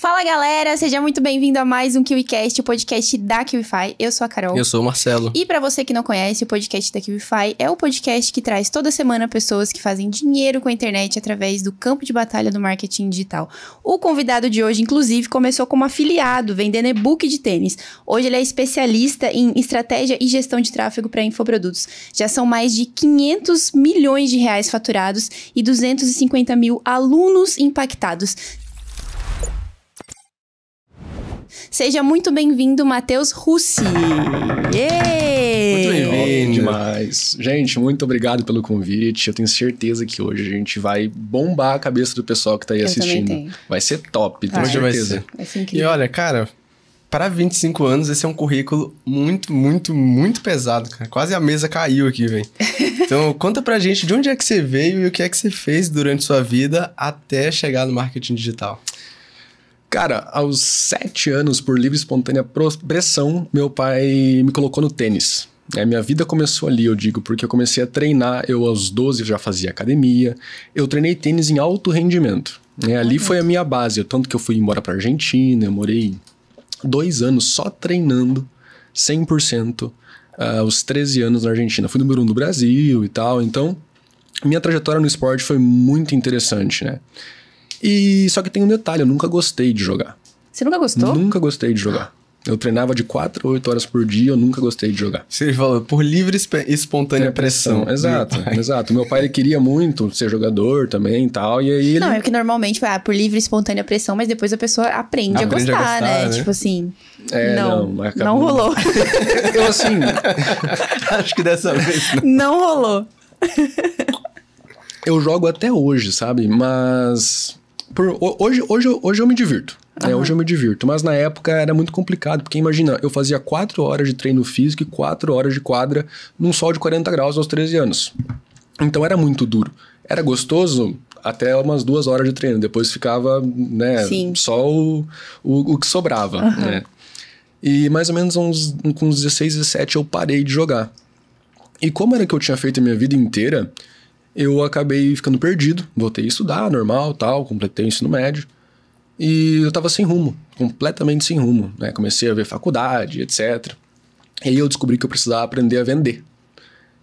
Fala galera, seja muito bem-vindo a mais um KiwiCast, o podcast da KiwiFi. Eu sou a Carol. Eu sou o Marcelo. E para você que não conhece, o podcast da KiwiFi é o podcast que traz toda semana pessoas que fazem dinheiro com a internet através do campo de batalha do marketing digital. O convidado de hoje, inclusive, começou como afiliado, vendendo e-book de tênis. Hoje ele é especialista em estratégia e gestão de tráfego para infoprodutos. Já são mais de 500 milhões de reais faturados e 250 mil alunos impactados. Seja muito bem-vindo, Matheus Russi. Yeah! Muito bem-vindo. Demais. Gente, muito obrigado pelo convite. Eu tenho certeza que hoje a gente vai bombar a cabeça do pessoal que tá aí Eu assistindo. Vai ser top, tenho certeza. Vai ser. Vai ser e olha, cara, para 25 anos, esse é um currículo muito, muito, muito pesado, cara. Quase a mesa caiu aqui, velho. Então, conta pra gente de onde é que você veio e o que é que você fez durante sua vida até chegar no marketing digital. Cara, aos sete anos, por livre e espontânea pressão, meu pai me colocou no tênis. É, minha vida começou ali, eu digo, porque eu comecei a treinar. Eu, aos 12, já fazia academia. Eu treinei tênis em alto rendimento. É, ali foi a minha base. tanto que eu fui embora para Argentina, eu morei dois anos só treinando 100% aos 13 anos na Argentina. Fui número um do Brasil e tal. Então, minha trajetória no esporte foi muito interessante, né? E só que tem um detalhe, eu nunca gostei de jogar. Você nunca gostou? Nunca gostei de jogar. Eu treinava de 4 a 8 horas por dia, eu nunca gostei de jogar. Você falou, por livre e espontânea é, pressão. Exato, meu exato. Meu pai ele queria muito ser jogador também e tal, e aí ele... Não, é que normalmente, ah, por livre e espontânea pressão, mas depois a pessoa aprende, aprende a, gostar, a, gostar, né? né? Tipo assim... É, não, não, não rolou. eu assim... Acho que dessa vez não. Não rolou. eu jogo até hoje, sabe? Mas por, hoje, hoje, hoje eu me divirto. Né? Hoje eu me divirto. Mas na época era muito complicado, porque imagina, eu fazia 4 horas de treino físico e 4 horas de quadra num sol de 40 graus aos 13 anos. Então era muito duro. Era gostoso até umas duas horas de treino. Depois ficava, né, só o, o, o, que sobrava, uhum. né? E mais ou menos uns, com uns 16, 17 eu parei de jogar. E como era que eu tinha feito a minha vida inteira, eu acabei ficando perdido. Voltei a estudar, normal, tal, completei o ensino médio. E eu tava sem rumo, completamente sem rumo, né? Comecei a ver faculdade, etc. E aí eu descobri que eu precisava aprender a vender.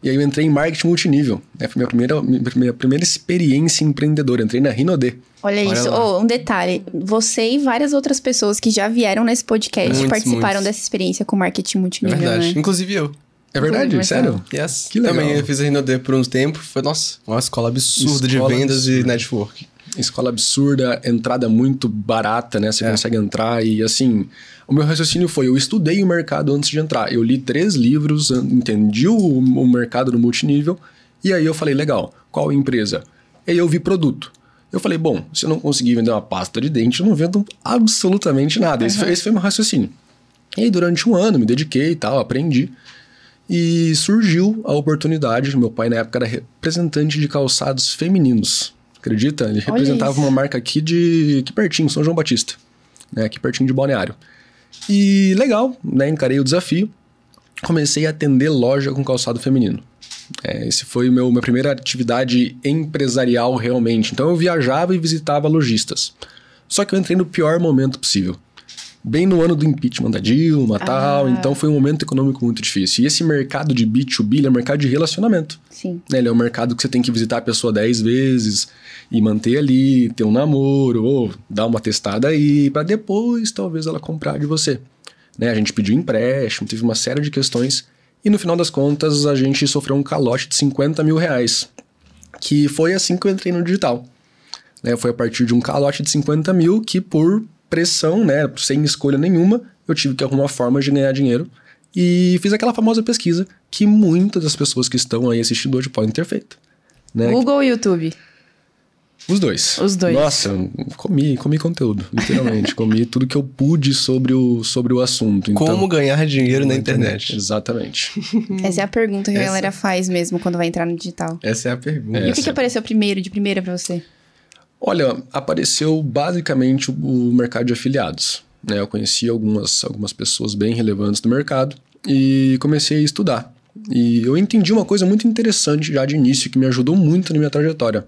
E aí eu entrei em marketing multinível. Né? Foi minha primeira, minha primeira experiência empreendedora. Entrei na Rinode. Olha, Olha isso. Oh, um detalhe. Você e várias outras pessoas que já vieram nesse podcast muitos, participaram muitos. dessa experiência com marketing multinível. É verdade. Né? Inclusive eu. É verdade, sério? Yes. Que legal. Também eu fiz a RinoD por uns tempos. Foi, nossa, uma escola absurda escola de vendas absurda. e network. Escola absurda, entrada muito barata, né? Você é. consegue entrar e assim. O meu raciocínio foi: eu estudei o mercado antes de entrar. Eu li três livros, entendi o, o mercado do multinível. E aí eu falei: legal, qual empresa? E aí eu vi produto. Eu falei: bom, se eu não conseguir vender uma pasta de dente, eu não vendo absolutamente nada. Uhum. Esse, foi, esse foi meu raciocínio. E aí, durante um ano, me dediquei e tal, aprendi. E surgiu a oportunidade. Meu pai, na época, era representante de calçados femininos. Acredita? Ele representava uma marca aqui de. aqui pertinho, São João Batista. Né? Aqui pertinho de Balneário. E legal, né? Encarei o desafio. Comecei a atender loja com calçado feminino. É, esse foi meu minha primeira atividade empresarial realmente. Então eu viajava e visitava lojistas. Só que eu entrei no pior momento possível bem no ano do impeachment da Dilma e ah. tal. Então foi um momento econômico muito difícil. E esse mercado de B2B é um mercado de relacionamento. Sim. Né, ele é um mercado que você tem que visitar a pessoa dez vezes e manter ali, ter um namoro, ou dar uma testada aí, para depois talvez ela comprar de você. Né? A gente pediu empréstimo, teve uma série de questões. E no final das contas, a gente sofreu um calote de 50 mil reais. Que foi assim que eu entrei no digital. Né? Foi a partir de um calote de 50 mil que, por pressão, né, sem escolha nenhuma, eu tive que arrumar forma de ganhar dinheiro e fiz aquela famosa pesquisa que muitas das pessoas que estão aí assistindo hoje podem ter feito. Né? Google ou YouTube? Os dois. Os dois. Nossa, comi, comi conteúdo, literalmente. comi tudo que eu pude sobre o, sobre o assunto. Então, Como ganhar dinheiro na, internet. internet. Exatamente. Essa é a pergunta que Essa... a galera faz mesmo quando vai entrar no digital. Essa é a pergunta. E Essa... o que, que é apareceu primeiro, de primeira para você? Olha, apareceu basicamente o mercado de afiliados. Né? Eu conheci algumas, algumas pessoas bem relevantes do mercado e comecei a estudar. E eu entendi uma coisa muito interessante já de início que me ajudou muito na minha trajetória.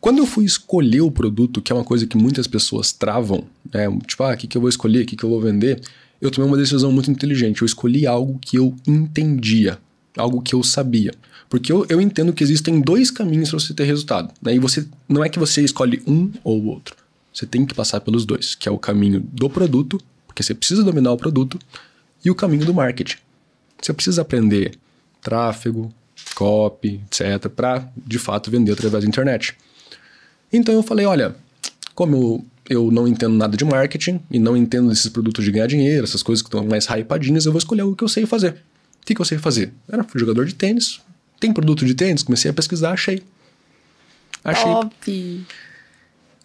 Quando eu fui escolher o produto, que é uma coisa que muitas pessoas travam, né? tipo, ah, o que, que eu vou escolher, o que, que eu vou vender, eu tomei uma decisão muito inteligente. Eu escolhi algo que eu entendia, algo que eu sabia. Porque eu, eu entendo que existem dois caminhos para você ter resultado. Né? E você não é que você escolhe um ou o outro. Você tem que passar pelos dois, que é o caminho do produto, porque você precisa dominar o produto, e o caminho do marketing. Você precisa aprender tráfego, copy, etc, para de fato vender através da internet. Então eu falei, olha, como eu, eu não entendo nada de marketing e não entendo desses produtos de ganhar dinheiro, essas coisas que estão mais hypadinhas, eu vou escolher o que eu sei fazer. O que, que eu sei fazer? Era jogador de tênis, tem produto de tênis? Comecei a pesquisar, achei. Achei. Top.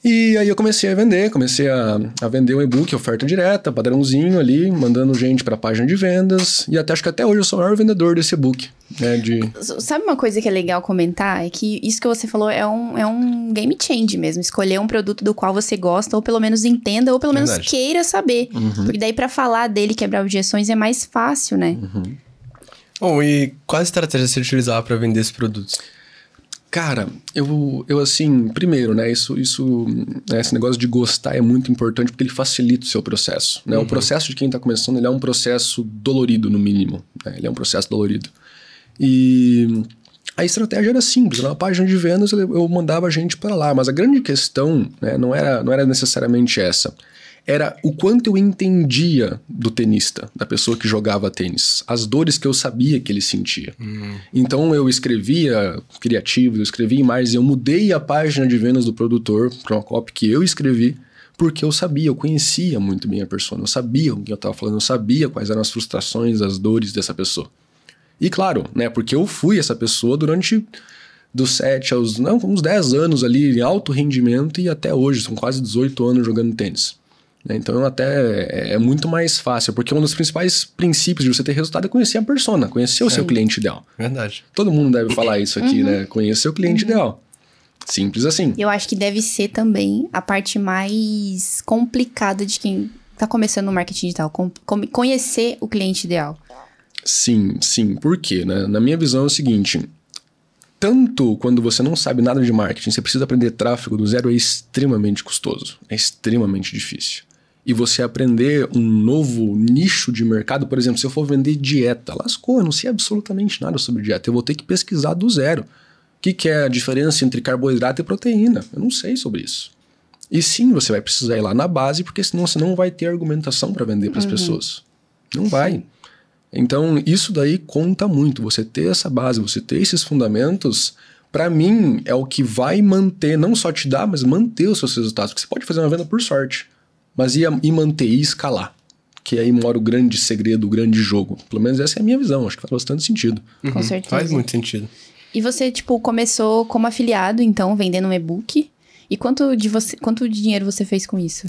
E aí eu comecei a vender, comecei a, a vender o e-book, oferta direta, padrãozinho ali, mandando gente para a página de vendas. E até acho que até hoje eu sou o maior vendedor desse e-book. Né, de... Sabe uma coisa que é legal comentar? É que isso que você falou é um, é um game change mesmo. Escolher um produto do qual você gosta, ou pelo menos entenda, ou pelo menos Verdade. queira saber. Uhum. Porque daí para falar dele, quebrar objeções é mais fácil, né? Uhum. Bom, e quais estratégias você utilizava para vender esses produtos? Cara, eu, eu assim, primeiro, né, isso, isso, né, esse negócio de gostar é muito importante porque ele facilita o seu processo, né? Uhum. O processo de quem está começando, ele é um processo dolorido, no mínimo, né? ele é um processo dolorido. E a estratégia era simples, na página de vendas eu mandava a gente para lá, mas a grande questão né, não, era, não era necessariamente essa era o quanto eu entendia do tenista, da pessoa que jogava tênis, as dores que eu sabia que ele sentia. Hum. Então eu escrevia criativo, eu escrevia mais, eu mudei a página de vendas do produtor para uma copy que eu escrevi, porque eu sabia, eu conhecia muito bem a pessoa, eu sabia o que eu estava falando, eu sabia quais eram as frustrações, as dores dessa pessoa. E claro, né, porque eu fui essa pessoa durante dos 7 aos não, uns 10 anos ali em alto rendimento e até hoje, são quase 18 anos jogando tênis. Né? Então, até é, é muito mais fácil, porque é um dos principais princípios de você ter resultado é conhecer a persona, conhecer o seu cliente ideal. Verdade. Todo mundo deve falar isso aqui, uhum. né? Conhecer o cliente uhum. ideal. Simples assim. Eu acho que deve ser também a parte mais complicada de quem está começando no marketing digital, conhecer o cliente ideal. Sim, sim. Por quê? Né? Na minha visão é o seguinte: tanto quando você não sabe nada de marketing, você precisa aprender tráfego do zero, é extremamente custoso, é extremamente difícil e você aprender um novo nicho de mercado, por exemplo, se eu for vender dieta, lascou, eu não sei absolutamente nada sobre dieta, eu vou ter que pesquisar do zero. O que, que é a diferença entre carboidrato e proteína? Eu não sei sobre isso. E sim, você vai precisar ir lá na base, porque senão você não vai ter argumentação para vender para as uhum. pessoas. Não sim. vai. Então, isso daí conta muito. Você ter essa base, você ter esses fundamentos, para mim, é o que vai manter, não só te dar, mas manter os seus resultados. Porque você pode fazer uma venda por sorte mas ia e manter e escalar. Que aí mora o grande segredo, o grande jogo. Pelo menos essa é a minha visão, acho que faz bastante sentido. Uhum, Com certeza. Faz muito sentido. E você, tipo, começou como afiliado, então, vendendo um e-book. E quanto de você, quanto de dinheiro você fez com isso?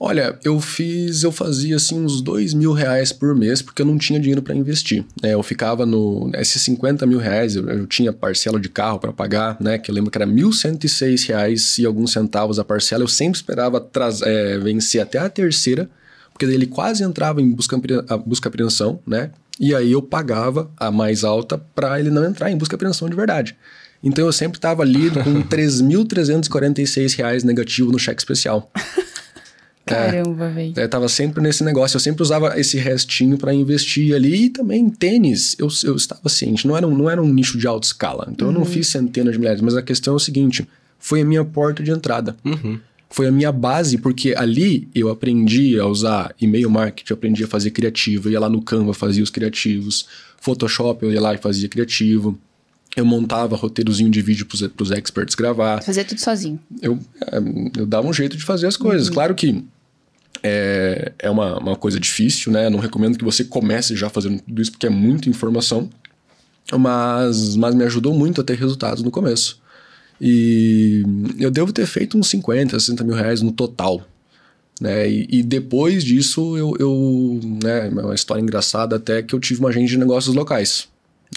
Olha, eu fiz, eu fazia assim uns dois mil reais por mês porque eu não tinha dinheiro para investir. É, eu ficava no esses 50 mil reais, eu, eu tinha parcela de carro para pagar, né? Que eu lembro que era 1.106 reais e alguns centavos a parcela. Eu sempre esperava traz, é, vencer até a terceira, porque daí ele quase entrava em busca, busca apreensão, né? E aí eu pagava a mais alta para ele não entrar em busca apreensão de verdade. Então eu sempre estava ali com R$ 3.346 negativo no cheque especial. É. Caramba, velho. Eu é, tava sempre nesse negócio, eu sempre usava esse restinho para investir ali. E também tênis, eu, eu estava ciente, assim, não era, um, não era um nicho de alta escala. Então uhum. eu não uhum. fiz centenas de milhares, mas a questão é o seguinte: foi a minha porta de entrada. Uhum. Foi a minha base, porque ali eu aprendi a usar e-mail marketing, aprendi a fazer criativo, eu ia lá no Canva, fazia os criativos, Photoshop, eu ia lá e fazia criativo. Eu montava roteirozinho de vídeo para os experts gravar. Fazia tudo sozinho. Eu, é, eu dava um jeito de fazer as coisas. Uhum. Claro que é, é uma, uma coisa difícil, né? não recomendo que você comece já fazendo tudo isso, porque é muita informação. Mas, mas me ajudou muito a ter resultados no começo. E eu devo ter feito uns 50, 60 mil reais no total. Né? E, e depois disso, eu, eu, né, é uma história engraçada até que eu tive uma agente de negócios locais.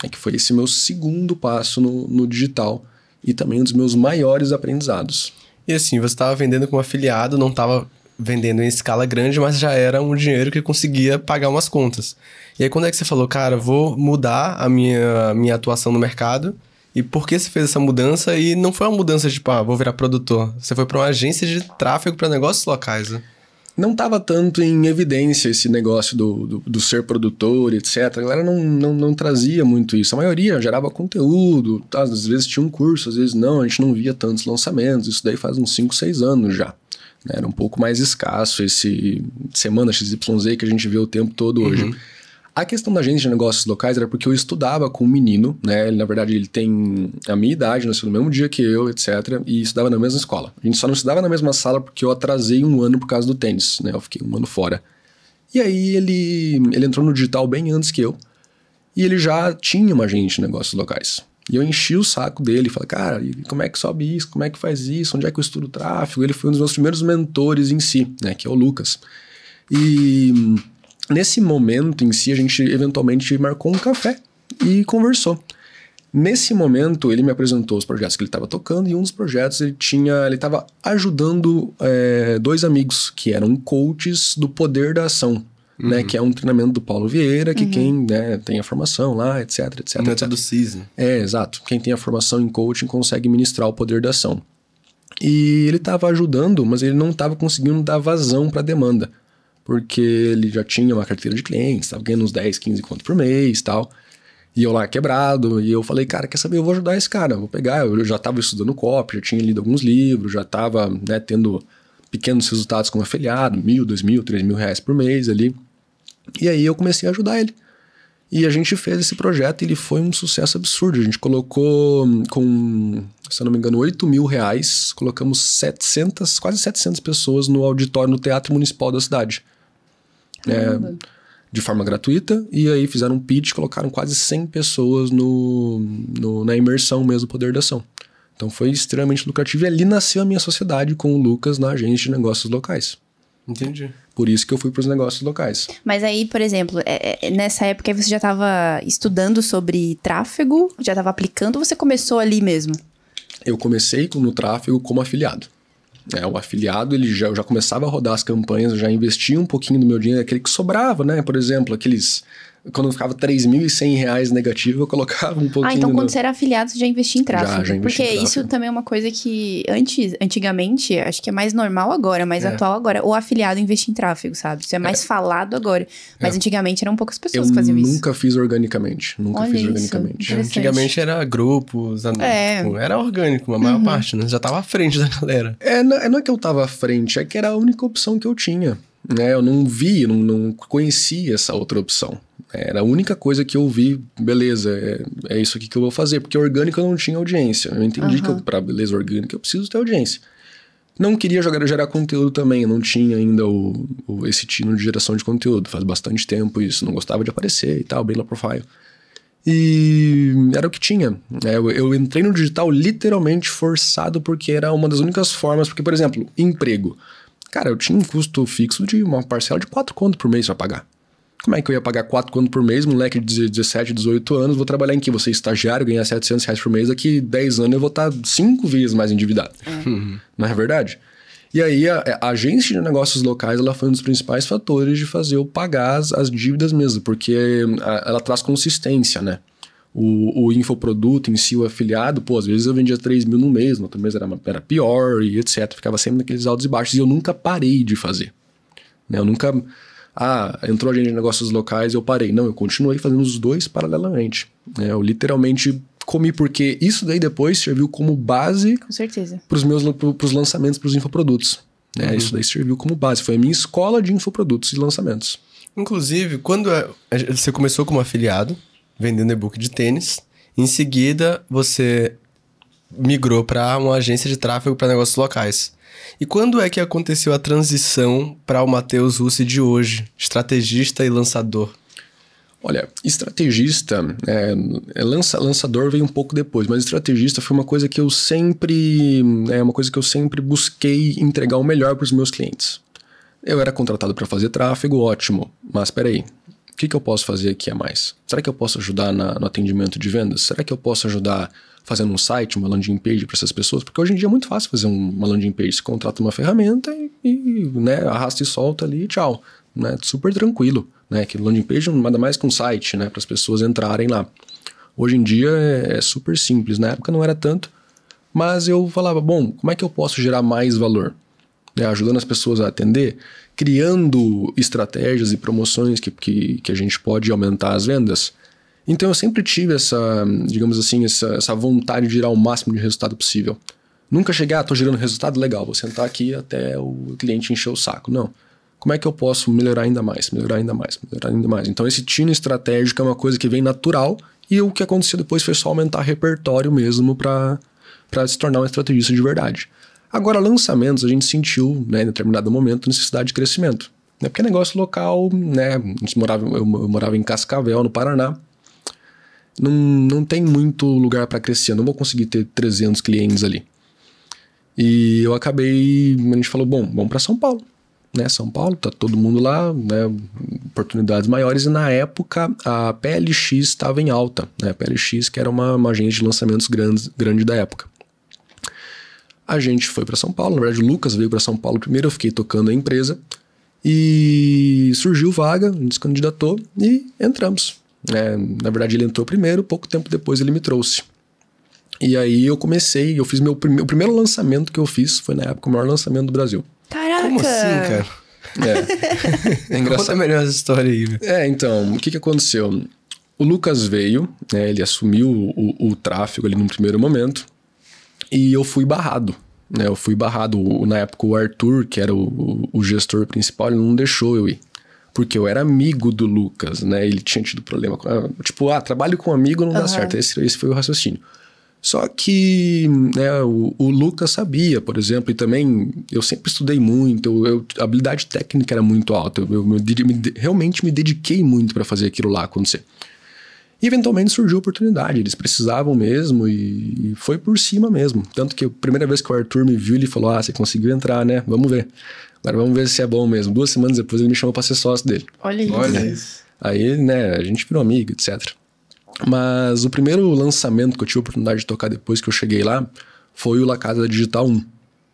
Né? Que foi esse meu segundo passo no, no digital e também um dos meus maiores aprendizados. E assim, você estava vendendo como afiliado, não estava vendendo em escala grande, mas já era um dinheiro que conseguia pagar umas contas. E aí, quando é que você falou, cara, vou mudar a minha, minha atuação no mercado? E por que você fez essa mudança? E não foi uma mudança de, tipo, ah, vou virar produtor. Você foi para uma agência de tráfego para negócios locais, né? Não estava tanto em evidência esse negócio do, do, do, ser produtor, etc. A galera não, não, não trazia muito isso. A maioria gerava conteúdo, tá? às vezes tinha um curso, às vezes não. A gente não via tantos lançamentos. Isso daí faz uns 5, 6 anos já. Né, era um pouco mais escasso esse semana XYZ que a gente vê o tempo todo uhum. hoje. A questão da gente de negócios locais era porque eu estudava com um menino, né? Ele, na verdade, ele tem a minha idade, nasceu no mesmo dia que eu, etc. E estudava na mesma escola. A gente só não estudava na mesma sala porque eu atrasei um ano por causa do tênis, né? Eu fiquei um ano fora. E aí ele, ele entrou no digital bem antes que eu. E ele já tinha uma agência de negócios locais. E eu enchi o saco dele, falei, cara, como é que sobe isso? Como é que faz isso? Onde é que eu estudo tráfego? Ele foi um dos meus primeiros mentores em si, né, que é o Lucas. E nesse momento em si, a gente eventualmente marcou um café e conversou. Nesse momento, ele me apresentou os projetos que ele estava tocando e um dos projetos ele tinha, ele estava ajudando é, dois amigos que eram coaches do poder da ação. Né, uhum. né? Que é um treinamento do Paulo Vieira, que uhum. quem né, tem a formação lá, etc, etc. O método CISM. É, exato. Quem tem a formação em coaching consegue ministrar o poder da ação. E ele estava ajudando, mas ele não estava conseguindo dar vazão para a demanda. Porque ele já tinha uma carteira de clientes, estava ganhando uns 10, 15 conto por mês e tal. E eu lá quebrado, e eu falei, cara, quer saber? Eu vou ajudar esse cara, vou pegar. Eu já estava estudando copy, já tinha lido alguns livros, já estava né, tendo pequenos resultados como afiliado, mil, dois mil, três mil reais por mês ali. E aí eu comecei a ajudar ele. E a gente fez esse projeto e ele foi um sucesso absurdo. A gente colocou com, se eu não me engano, 8 mil reais, colocamos 700, quase 700 pessoas no auditório, no Teatro Municipal da cidade. É, de forma gratuita, e aí fizeram um pitch, colocaram quase 100 pessoas no, no na imersão mesmo Poder da Ação. Então foi extremamente lucrativo e ali nasceu a minha sociedade com o Lucas na agência de negócios locais. Entendi. Por isso que eu fui para os negócios locais. Mas aí, por exemplo, é, é nessa época você já estava estudando sobre tráfego, já estava aplicando, ou você começou ali mesmo? Eu comecei no tráfego como afiliado. É, o afiliado, ele já, eu já começava a rodar as campanhas, eu já investia um pouquinho do meu dinheiro, aquele que sobrava, né? Por exemplo, aqueles quando eu ficava 3.100 reais negativo, eu colocava um pouquinho. Ah, então quando você era afiliado, você já investia em tráfego. Já, já investi porque em tráfego. isso também é uma coisa que antes, antigamente, acho que é mais normal agora, mais é. atual agora. O afiliado investir em tráfego, sabe? Isso é mais é. falado agora. Mas é. antigamente eram poucas pessoas eu que faziam isso. Nunca fiz organicamente. Nunca Olha fiz organicamente. antigamente era grupos, é. tipo, era orgânico, a maior uhum. parte, né? Já tava à frente da galera. É, não, é, não é que eu tava à frente, é que era a única opção que eu tinha. Né? Eu não vi, não, não conhecia essa outra opção. Era a única coisa que eu vi, beleza, é, é isso aqui que eu vou fazer. Porque orgânico eu não tinha audiência. Eu entendi uhum. que para beleza orgânica eu preciso ter audiência. Não queria jogar, gerar conteúdo também, não tinha ainda o, o, esse tino de geração de conteúdo. Faz bastante tempo isso, não gostava de aparecer e tal, bem low profile. E era o que tinha. É, eu, eu entrei no digital literalmente forçado, porque era uma das únicas formas. Porque, por exemplo, emprego. Cara, eu tinha um custo fixo de uma parcela de 4 contos por mês pra pagar. Como é que eu ia pagar 4 quando por mês, moleque de 17, 18 anos, vou trabalhar em que? Você é estagiário, ganhar 700 reais por mês, daqui 10 anos eu vou estar tá 5 vezes mais endividado. Uhum. Não é verdade? E aí, a, é, a, agência de negócios locais ela foi um dos principais fatores de fazer eu pagar as, as dívidas mesmo, porque a, ela traz consistência, né? O, o infoproduto em si, o afiliado, pô, às vezes eu vendia 3 mil no mês, no outro mês era, era pior e etc. Ficava sempre naqueles altos e baixos e eu nunca parei de fazer. Né? Eu nunca ah, entrou a gente de negócios locais, eu parei. Não, eu continuei fazendo os dois paralelamente. É, eu literalmente comi, porque isso daí depois serviu como base para os meus lançamentos, para os infoprodutos. Né? Uhum. Isso daí serviu como base. Foi a minha escola de infoprodutos e lançamentos. Inclusive, quando você começou como afiliado, vendendo e-book de tênis, em seguida você migrou para uma agência de tráfego para negócios locais. E quando é que aconteceu a transição para o Matheus Russi de hoje, estrategista e lançador? Olha, estrategista, é, é lança, lançador veio um pouco depois, mas estrategista foi uma coisa que eu sempre, é uma coisa que eu sempre busquei entregar o melhor para os meus clientes. Eu era contratado para fazer tráfego, ótimo, mas peraí, que, que eu posso fazer aqui a é mais? Será que eu posso ajudar na, no atendimento de vendas? Será que eu posso ajudar fazendo um site, uma landing page para essas pessoas? Porque hoje em dia é muito fácil fazer uma landing page. Você contrata uma ferramenta e, e né, arrasta e solta ali e tchau. Né? Super tranquilo. Né? Que landing page é nada mais que um site né? para as pessoas entrarem lá. Hoje em dia é, é super simples. Na época não era tanto, mas eu falava, bom, como é que eu posso gerar mais valor? Né, ajudando as pessoas a atender, criando estratégias e promoções que, que, que a gente pode aumentar as vendas. Então eu sempre tive essa, digamos assim, essa, essa vontade de gerar o máximo de resultado possível. Nunca cheguei, ah, tô gerando resultado, legal, vou sentar aqui até o cliente encher o saco. Não. Como é que eu posso melhorar ainda mais, melhorar ainda mais, melhorar ainda mais? Então esse tino estratégico é uma coisa que vem natural e o que aconteceu depois foi só aumentar repertório mesmo para se tornar um estrategista de verdade. Agora, lançamentos, a gente sentiu, né, em determinado momento, necessidade de crescimento. Né, porque é negócio local, né? Eu morava, eu morava em Cascavel, no Paraná. Não, não tem muito lugar para crescer, não vou conseguir ter 300 clientes ali. E eu acabei, a gente falou, bom, vamos para São Paulo. Né, São Paulo, tá todo mundo lá, né, oportunidades maiores. E na época a PLX estava em alta, né, a PLX que era uma, uma agência de lançamentos grandes, grande da época a gente foi para São Paulo. Na verdade, o Lucas veio para São Paulo primeiro, eu fiquei tocando a empresa. E surgiu vaga, a gente se candidatou e entramos. É, na verdade, ele entrou primeiro, pouco tempo depois ele me trouxe. E aí eu comecei, eu fiz meu prime o primeiro lançamento que eu fiz, foi na época o maior lançamento do Brasil. Caraca! Como assim, cara? É, é engraçado. Conta melhor essa história aí. É, então, o que, que aconteceu? O Lucas veio, né, ele assumiu o, o, o tráfego ali no primeiro momento, e eu fui barrado. Né? Eu fui barrado. Na época, o Arthur, que era o, o gestor principal, ele não deixou eu ir. Porque eu era amigo do Lucas, né? Ele tinha tido problema com. Ah, tipo, ah, trabalho com amigo não dá certo. Esse, esse foi o raciocínio. Só que né, o, o, Lucas sabia, por exemplo, e também eu sempre estudei muito, eu, eu, a habilidade técnica era muito alta, eu, eu realmente me dediquei muito para fazer aquilo lá acontecer. E eventualmente surgiu a oportunidade, eles precisavam mesmo e, e, foi por cima mesmo. Tanto que a primeira vez que o Arthur me viu, ele falou: Ah, você conseguiu entrar, né? Vamos ver. Agora vamos ver se é bom mesmo. Duas semanas depois ele me chamou para ser sócio dele. Olha isso. Olha né? isso. Aí, né, a gente virou amigo, etc. Mas o primeiro lançamento que eu tive a oportunidade de tocar depois que eu cheguei lá foi o La Casa Digital 1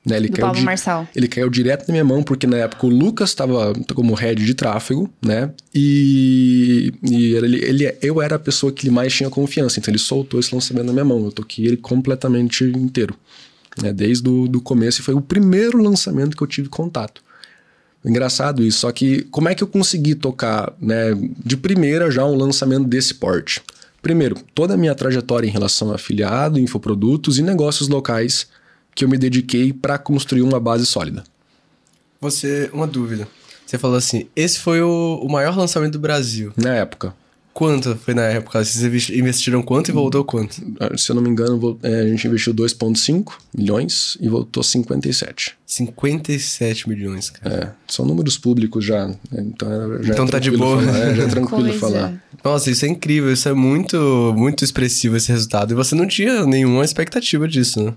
né? Ele do caiu Paulo Marçal. Ele caiu direto na minha mão, porque na época o Lucas estava como head de tráfego, né? E, e ele, ele, eu era a pessoa que ele mais tinha confiança, então ele soltou esse lançamento na minha mão. Eu toquei ele completamente inteiro, né? Desde o do começo, e foi o primeiro lançamento que eu tive contato. Engraçado isso, só que como é que eu consegui tocar, né, de primeira já um lançamento desse porte? Primeiro, toda a minha trajetória em relação a afiliado, infoprodutos e negócios locais que eu me dediquei para construir uma base sólida. Você, uma dúvida. Você falou assim: esse foi o, o maior lançamento do Brasil. Na época. Quanto foi na época? Vocês investiram quanto e voltou quanto? Ah, se eu não me engano, é, a gente investiu 2,5 milhões e voltou 57. 57 milhões, cara. É, são números públicos já. Né? Então, já é então é tá de boa. Falar, é, já é tranquilo Coisa. falar. Nossa, isso é incrível. Isso é muito, muito expressivo, esse resultado. E você não tinha nenhuma expectativa disso, né?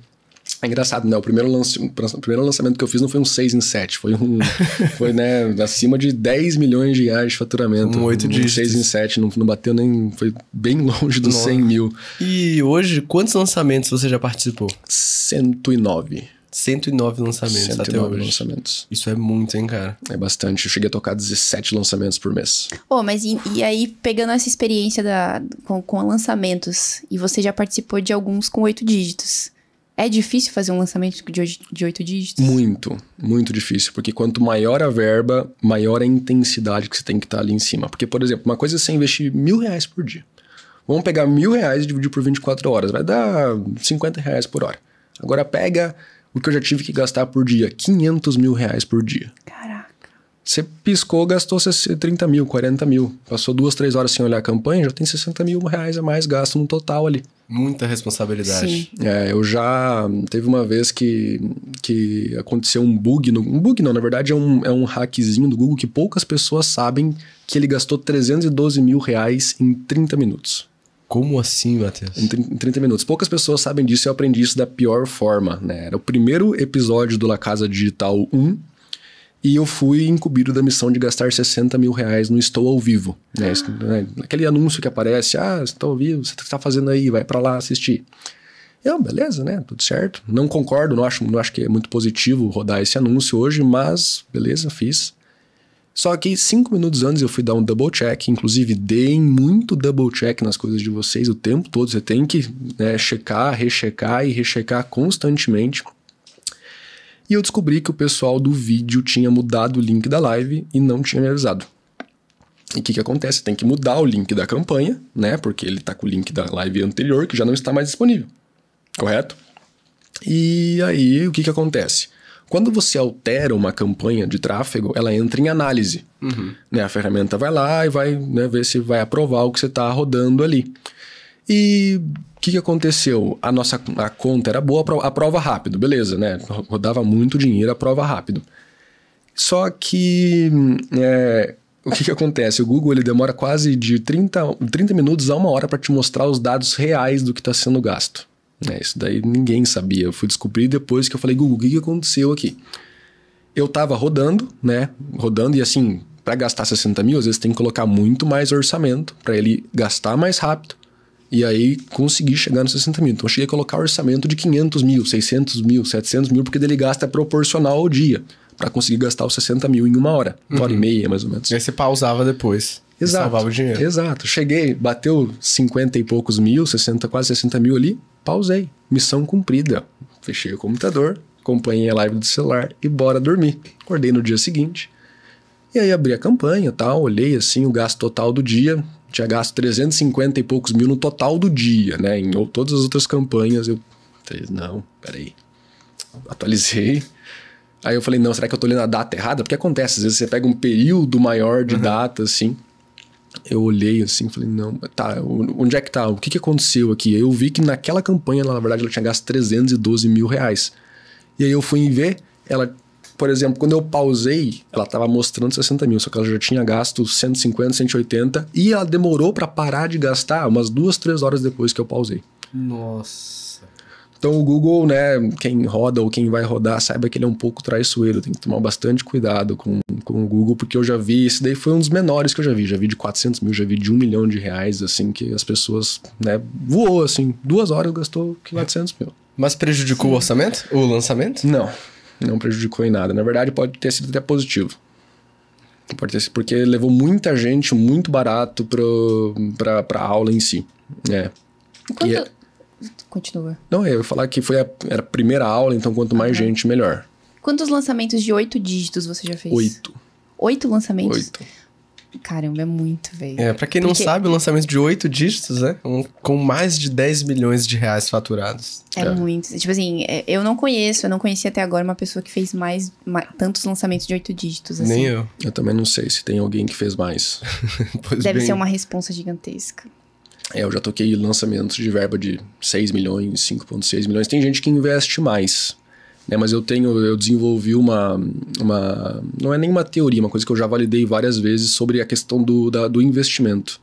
É engraçado, né? O primeiro, lance, o primeiro lançamento que eu fiz não foi um 6 em 7, foi um. foi, né, acima de 10 milhões de reais de faturamento. Um 8 de um 6 em 7, não, não bateu nem. Foi bem longe dos 100 mil. E hoje, quantos lançamentos você já participou? 109. 109 lançamentos 109 até hoje. lançamentos. Isso é muito, hein, cara? É bastante. Eu cheguei a tocar 17 lançamentos por mês. oh, mas e, e aí, pegando essa experiência da, com, com lançamentos, e você já participou de alguns com 8 dígitos. É difícil fazer um lançamento de oito dígitos? Muito, muito difícil. Porque quanto maior a verba, maior a intensidade que você tem que estar tá ali em cima. Porque, por exemplo, uma coisa é você investir mil reais por dia. Vamos pegar mil reais e dividir por 24 horas. Vai dar 50 reais por hora. Agora pega o que eu já tive que gastar por dia. 500 mil reais por dia. Caraca. Você piscou, gastou 30 mil, 40 mil. Passou duas, três horas sem olhar a campanha, já tem 60 mil reais a mais gasto no total ali. Muita responsabilidade. Sim. É, eu já. Teve uma vez que, que aconteceu um bug. No, um bug não, na verdade é um, é um hackzinho do Google que poucas pessoas sabem que ele gastou 312 mil reais em 30 minutos. Como assim, Matheus? Em 30 minutos. Poucas pessoas sabem disso e eu aprendi isso da pior forma, né? Era o primeiro episódio do La Casa Digital 1 e eu fui incumbido da missão de gastar 60 mil reais no Estou ao Vivo. Né? Ah. Né? Aquele anúncio que aparece, ah, estou ao vivo, você está tá fazendo aí, vai para lá assistir. Eu, beleza, né? Tudo certo. Não concordo, não acho, não acho que é muito positivo rodar esse anúncio hoje, mas beleza, fiz. Só que cinco minutos antes eu fui dar um double check, inclusive deem muito double check nas coisas de vocês o tempo todo. Você tem que né, checar, rechecar e rechecar constantemente. E eu descobri que o pessoal do vídeo tinha mudado o link da live e não tinha me avisado. E o que, que acontece? Tem que mudar o link da campanha, né? Porque ele tá com o link da live anterior que já não está mais disponível. Correto? E aí, o que, que acontece? Quando você altera uma campanha de tráfego, ela entra em análise. Uhum. Né? A ferramenta vai lá e vai né, ver se vai aprovar o que você está rodando ali. E o que, que, aconteceu? A nossa a conta era boa, a prova rápido, beleza, né? Rodava muito dinheiro a prova rápido. Só que hum, é, o que, que acontece? O Google ele demora quase de 30, 30 minutos a uma hora para te mostrar os dados reais do que está sendo gasto. Né? Isso daí ninguém sabia. Eu fui descobrir depois que eu falei, Google, o que, que aconteceu aqui? Eu estava rodando, né? Rodando e assim, para gastar 60 mil, às vezes tem que colocar muito mais orçamento para ele gastar mais rápido e aí consegui chegar nos 60 mil. Então eu cheguei a colocar orçamento de 500 mil, 600 mil, 700 mil, porque ele gasta proporcional ao dia, para conseguir gastar os 60 mil em uma hora, uma uhum. hora e uhum. meia mais ou menos. E aí você pausava depois. Exato. Salvava o dinheiro. Exato. Cheguei, bateu 50 e poucos mil, 60, quase 60 mil ali, pausei. Missão cumprida. Fechei o computador, acompanhei a live do celular e bora dormir. Acordei no dia seguinte. E aí abri a campanha, tal, olhei assim o gasto total do dia, tinha gasto 350 e poucos mil no total do dia, né? Em todas as outras campanhas, eu não, peraí, atualizei. Aí eu falei, não, será que eu tô lendo a data errada? Porque acontece, às vezes você pega um período maior de uhum. data, assim. Eu olhei assim, falei, não, tá, onde é que tá? O que, que aconteceu aqui? Eu vi que naquela campanha, na verdade, ela tinha gasto 312 mil reais. E aí eu fui ver, ela por exemplo, quando eu pausei, ela estava mostrando 60 mil, só que ela já tinha gasto 150, 180 e ela demorou para parar de gastar umas duas, três horas depois que eu pausei. Nossa. Então o Google, né, quem roda ou quem vai rodar, saiba que ele é um pouco traiçoeiro, tem que tomar bastante cuidado com, com o Google, porque eu já vi, esse daí foi um dos menores que eu já vi, já vi de 400 mil, já vi de um milhão de reais, assim, que as pessoas, né, voou, assim, duas horas gastou 400 é. mil. Mas prejudicou Sim. o orçamento? O lançamento? Não, não prejudicou em nada. Na verdade, pode ter sido até positivo. Pode ter sido porque levou muita gente muito barato para aula em si. É. Quanto... É... Continua. Não, eu ia falar que foi a, era a primeira aula, então quanto mais uhum. gente, melhor. Quantos lançamentos de oito dígitos você já fez? Oito. Oito lançamentos? Oito. Caramba, é muito, velho. É, pra quem Porque... não sabe, o lançamento de oito dígitos, né? Um, com mais de 10 milhões de reais faturados. É, é, muito. Tipo assim, é, eu não conheço, eu não conheci até agora uma pessoa que fez mais, mais tantos lançamentos de oito dígitos. Assim. Nem eu. Eu também não sei se tem alguém que fez mais. Deve bem... ser uma responsa gigantesca. É, eu já toquei lançamentos de verba de 6 milhões, 5,6 milhões. Tem gente que investe mais. Né? Mas eu tenho, eu desenvolvi uma, uma. Não é nenhuma teoria, uma coisa que eu já validei várias vezes sobre a questão do, da, do investimento.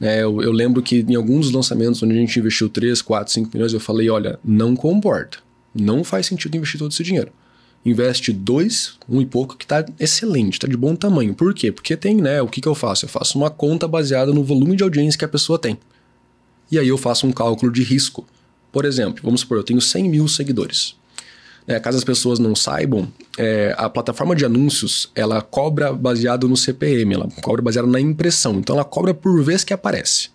Né? Eu, eu lembro que em alguns lançamentos onde a gente investiu 3, 4, 5 milhões, eu falei: olha, não comporta. Não faz sentido investir todo esse dinheiro investe dois, um e pouco, que está excelente, está de bom tamanho. Por quê? Porque tem, né? O que, que eu faço? Eu faço uma conta baseada no volume de audiência que a pessoa tem. E aí eu faço um cálculo de risco. Por exemplo, vamos supor, eu tenho 100 mil seguidores. É, caso as pessoas não saibam, é, a plataforma de anúncios ela cobra baseado no CPM, ela cobra baseado na impressão. Então ela cobra por vez que aparece.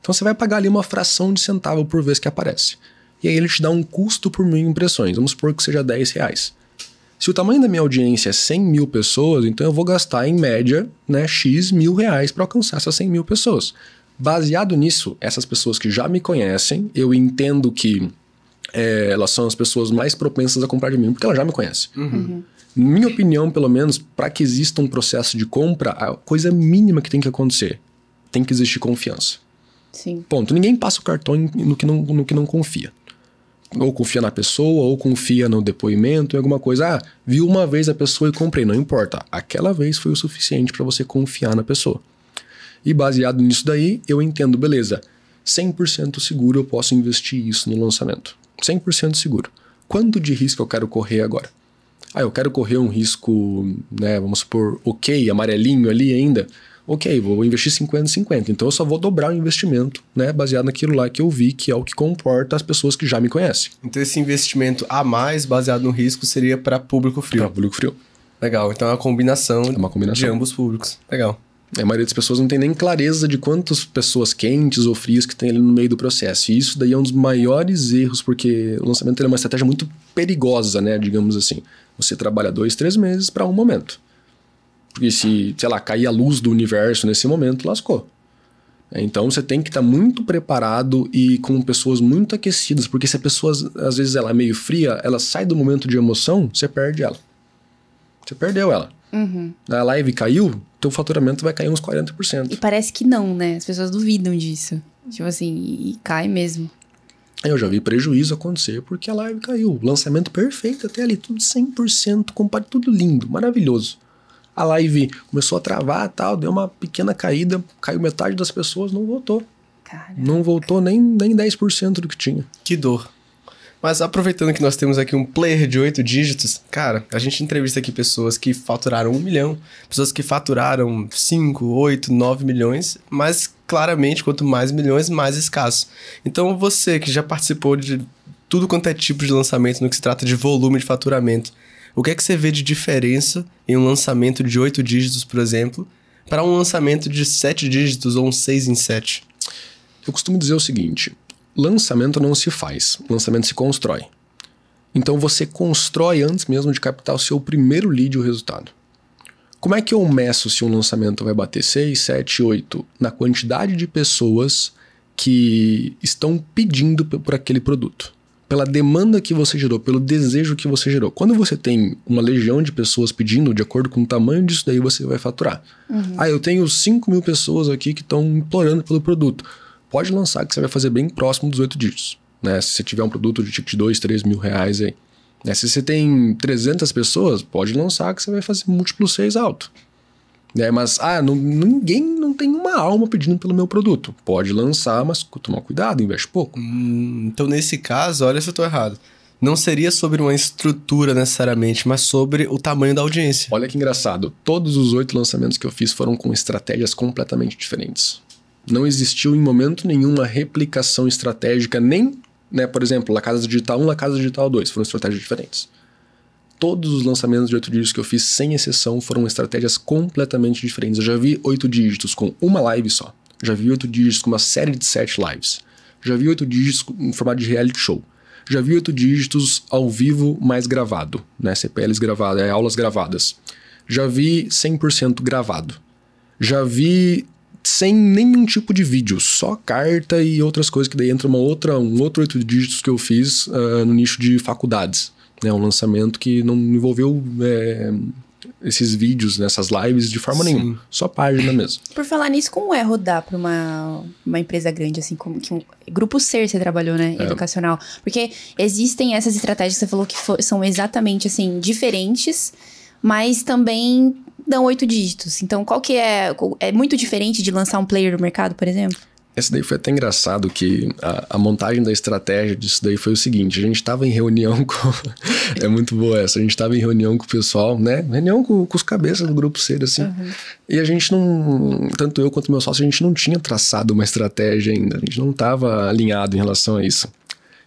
Então você vai pagar ali uma fração de centavo por vez que aparece. E aí ele te dá um custo por mil impressões. Vamos supor que seja 10 reais. Se o tamanho da minha audiência é 100 mil pessoas, então eu vou gastar, em média, né, X mil reais para alcançar essas 100 mil pessoas. Baseado nisso, essas pessoas que já me conhecem, eu entendo que é, elas são as pessoas mais propensas a comprar de mim, porque ela já me conhece. Uhum. uhum. Minha opinião, pelo menos, para que exista um processo de compra, a coisa mínima que tem que acontecer tem que existir confiança. Sim. Ponto. Ninguém passa o cartão no que não, no que não confia. Ou confia na pessoa, ou confia no depoimento, em alguma coisa. Ah, vi uma vez a pessoa e comprei. Não importa. Aquela vez foi o suficiente para você confiar na pessoa. E baseado nisso daí, eu entendo, beleza, 100% seguro eu posso investir isso no lançamento. 100% seguro. Quanto de risco eu quero correr agora? Ah, eu quero correr um risco, né, vamos supor, ok, amarelinho ali ainda. Ok, vou investir 50-50, então eu só vou dobrar o investimento, né, baseado naquilo lá que eu vi, que é o que comporta as pessoas que já me conhecem. Então esse investimento a mais baseado no risco seria para público frio. Para público frio. Legal, então é uma combinação, é uma combinação de ambos públicos. Legal. A maioria das pessoas não tem nem clareza de quantas pessoas quentes ou frias que tem ali no meio do processo. E isso daí é um dos maiores erros, porque o lançamento é uma estratégia muito perigosa, né? Digamos assim. Você trabalha dois, três meses para um momento. Porque se, sei lá, cair a luz do universo nesse momento, lascou. Então você tem que estar tá muito preparado e com pessoas muito aquecidas, porque se a pessoa às vezes ela é meio fria, ela sai do momento de emoção, você perde ela. Você perdeu ela. Uhum. A live caiu, teu faturamento vai cair uns 40%. E parece que não, né? As pessoas duvidam disso. Tipo assim, e cai mesmo. Eu já vi prejuízo acontecer porque a live caiu. Lançamento perfeito até ali, tudo 100%, compare tudo lindo, maravilhoso. A live começou a travar tal, deu uma pequena caída, caiu metade das pessoas, não voltou. Caraca. Não voltou nem, nem 10% do que tinha. Que dor. Mas aproveitando que nós temos aqui um player de oito dígitos, cara, a gente entrevista aqui pessoas que faturaram um milhão, pessoas que faturaram cinco, oito, nove milhões, mas claramente quanto mais milhões, mais escasso. Então você que já participou de tudo quanto é tipo de lançamento no que se trata de volume de faturamento, o que é que você vê de diferença em um lançamento de oito dígitos, por exemplo, para um lançamento de sete dígitos ou um seis em sete? Eu costumo dizer o seguinte: Lançamento não se faz, lançamento se constrói. Então você constrói antes mesmo de captar o seu primeiro lead o resultado. Como é que eu meço se um lançamento vai bater 6, 7, 8 na quantidade de pessoas que estão pedindo por aquele produto? Pela demanda que você gerou, pelo desejo que você gerou. Quando você tem uma legião de pessoas pedindo, de acordo com o tamanho disso daí, você vai faturar. Uhum. Ah, eu tenho 5 mil pessoas aqui que estão implorando pelo produto pode lançar que você vai fazer bem próximo dos oito dígitos. Né? Se você tiver um produto de tipo de 2, 3 mil reais aí. Né? Se você tem 300 pessoas, pode lançar que você vai fazer múltiplo 6 alto. Né? Mas, ah, não, ninguém, não tem uma alma pedindo pelo meu produto. Pode lançar, mas tomar cuidado, investe pouco. Hum, então, nesse caso, olha se eu estou errado. Não seria sobre uma estrutura necessariamente, mas sobre o tamanho da audiência. Olha que engraçado. Todos os oito lançamentos que eu fiz foram com estratégias completamente diferentes não existiu em momento nenhuma replicação estratégica, nem, né, por exemplo, La Casa Digital 1, La Casa Digital 2, foram estratégias diferentes. Todos os lançamentos de 8 dígitos que eu fiz, sem exceção, foram estratégias completamente diferentes. Eu já vi 8 dígitos com uma live só. Já vi 8 dígitos com uma série de 7 lives. Já vi 8 dígitos em formato de reality show. Já vi 8 dígitos ao vivo mais gravado, né? CPLs gravadas, é, aulas gravadas. Já vi 100% gravado. Já vi sem nenhum tipo de vídeo, só carta e outras coisas, que daí entra uma outra, um outro oito dígitos que eu fiz uh, no nicho de faculdades. Né? Um lançamento que não envolveu é, esses vídeos, nessas né? lives de forma Sim. nenhuma, só página mesmo. Por falar nisso, como é rodar para uma, uma empresa grande, assim, como que um grupo ser você trabalhou, né? É. Educacional. Porque existem essas estratégias que você falou que for, são exatamente assim, diferentes mas também dão oito dígitos. Então, qual que é. É muito diferente de lançar um player no mercado, por exemplo? Esse daí foi até engraçado que a, a, montagem da estratégia disso daí foi o seguinte: a gente estava em reunião com. é muito boa essa. A gente estava em reunião com o pessoal, né? Reunião com, com os cabeças do grupo ser, assim. Uhum. E a gente não. Tanto eu quanto meu sócio, a gente não tinha traçado uma estratégia ainda. A gente não estava alinhado em relação a isso.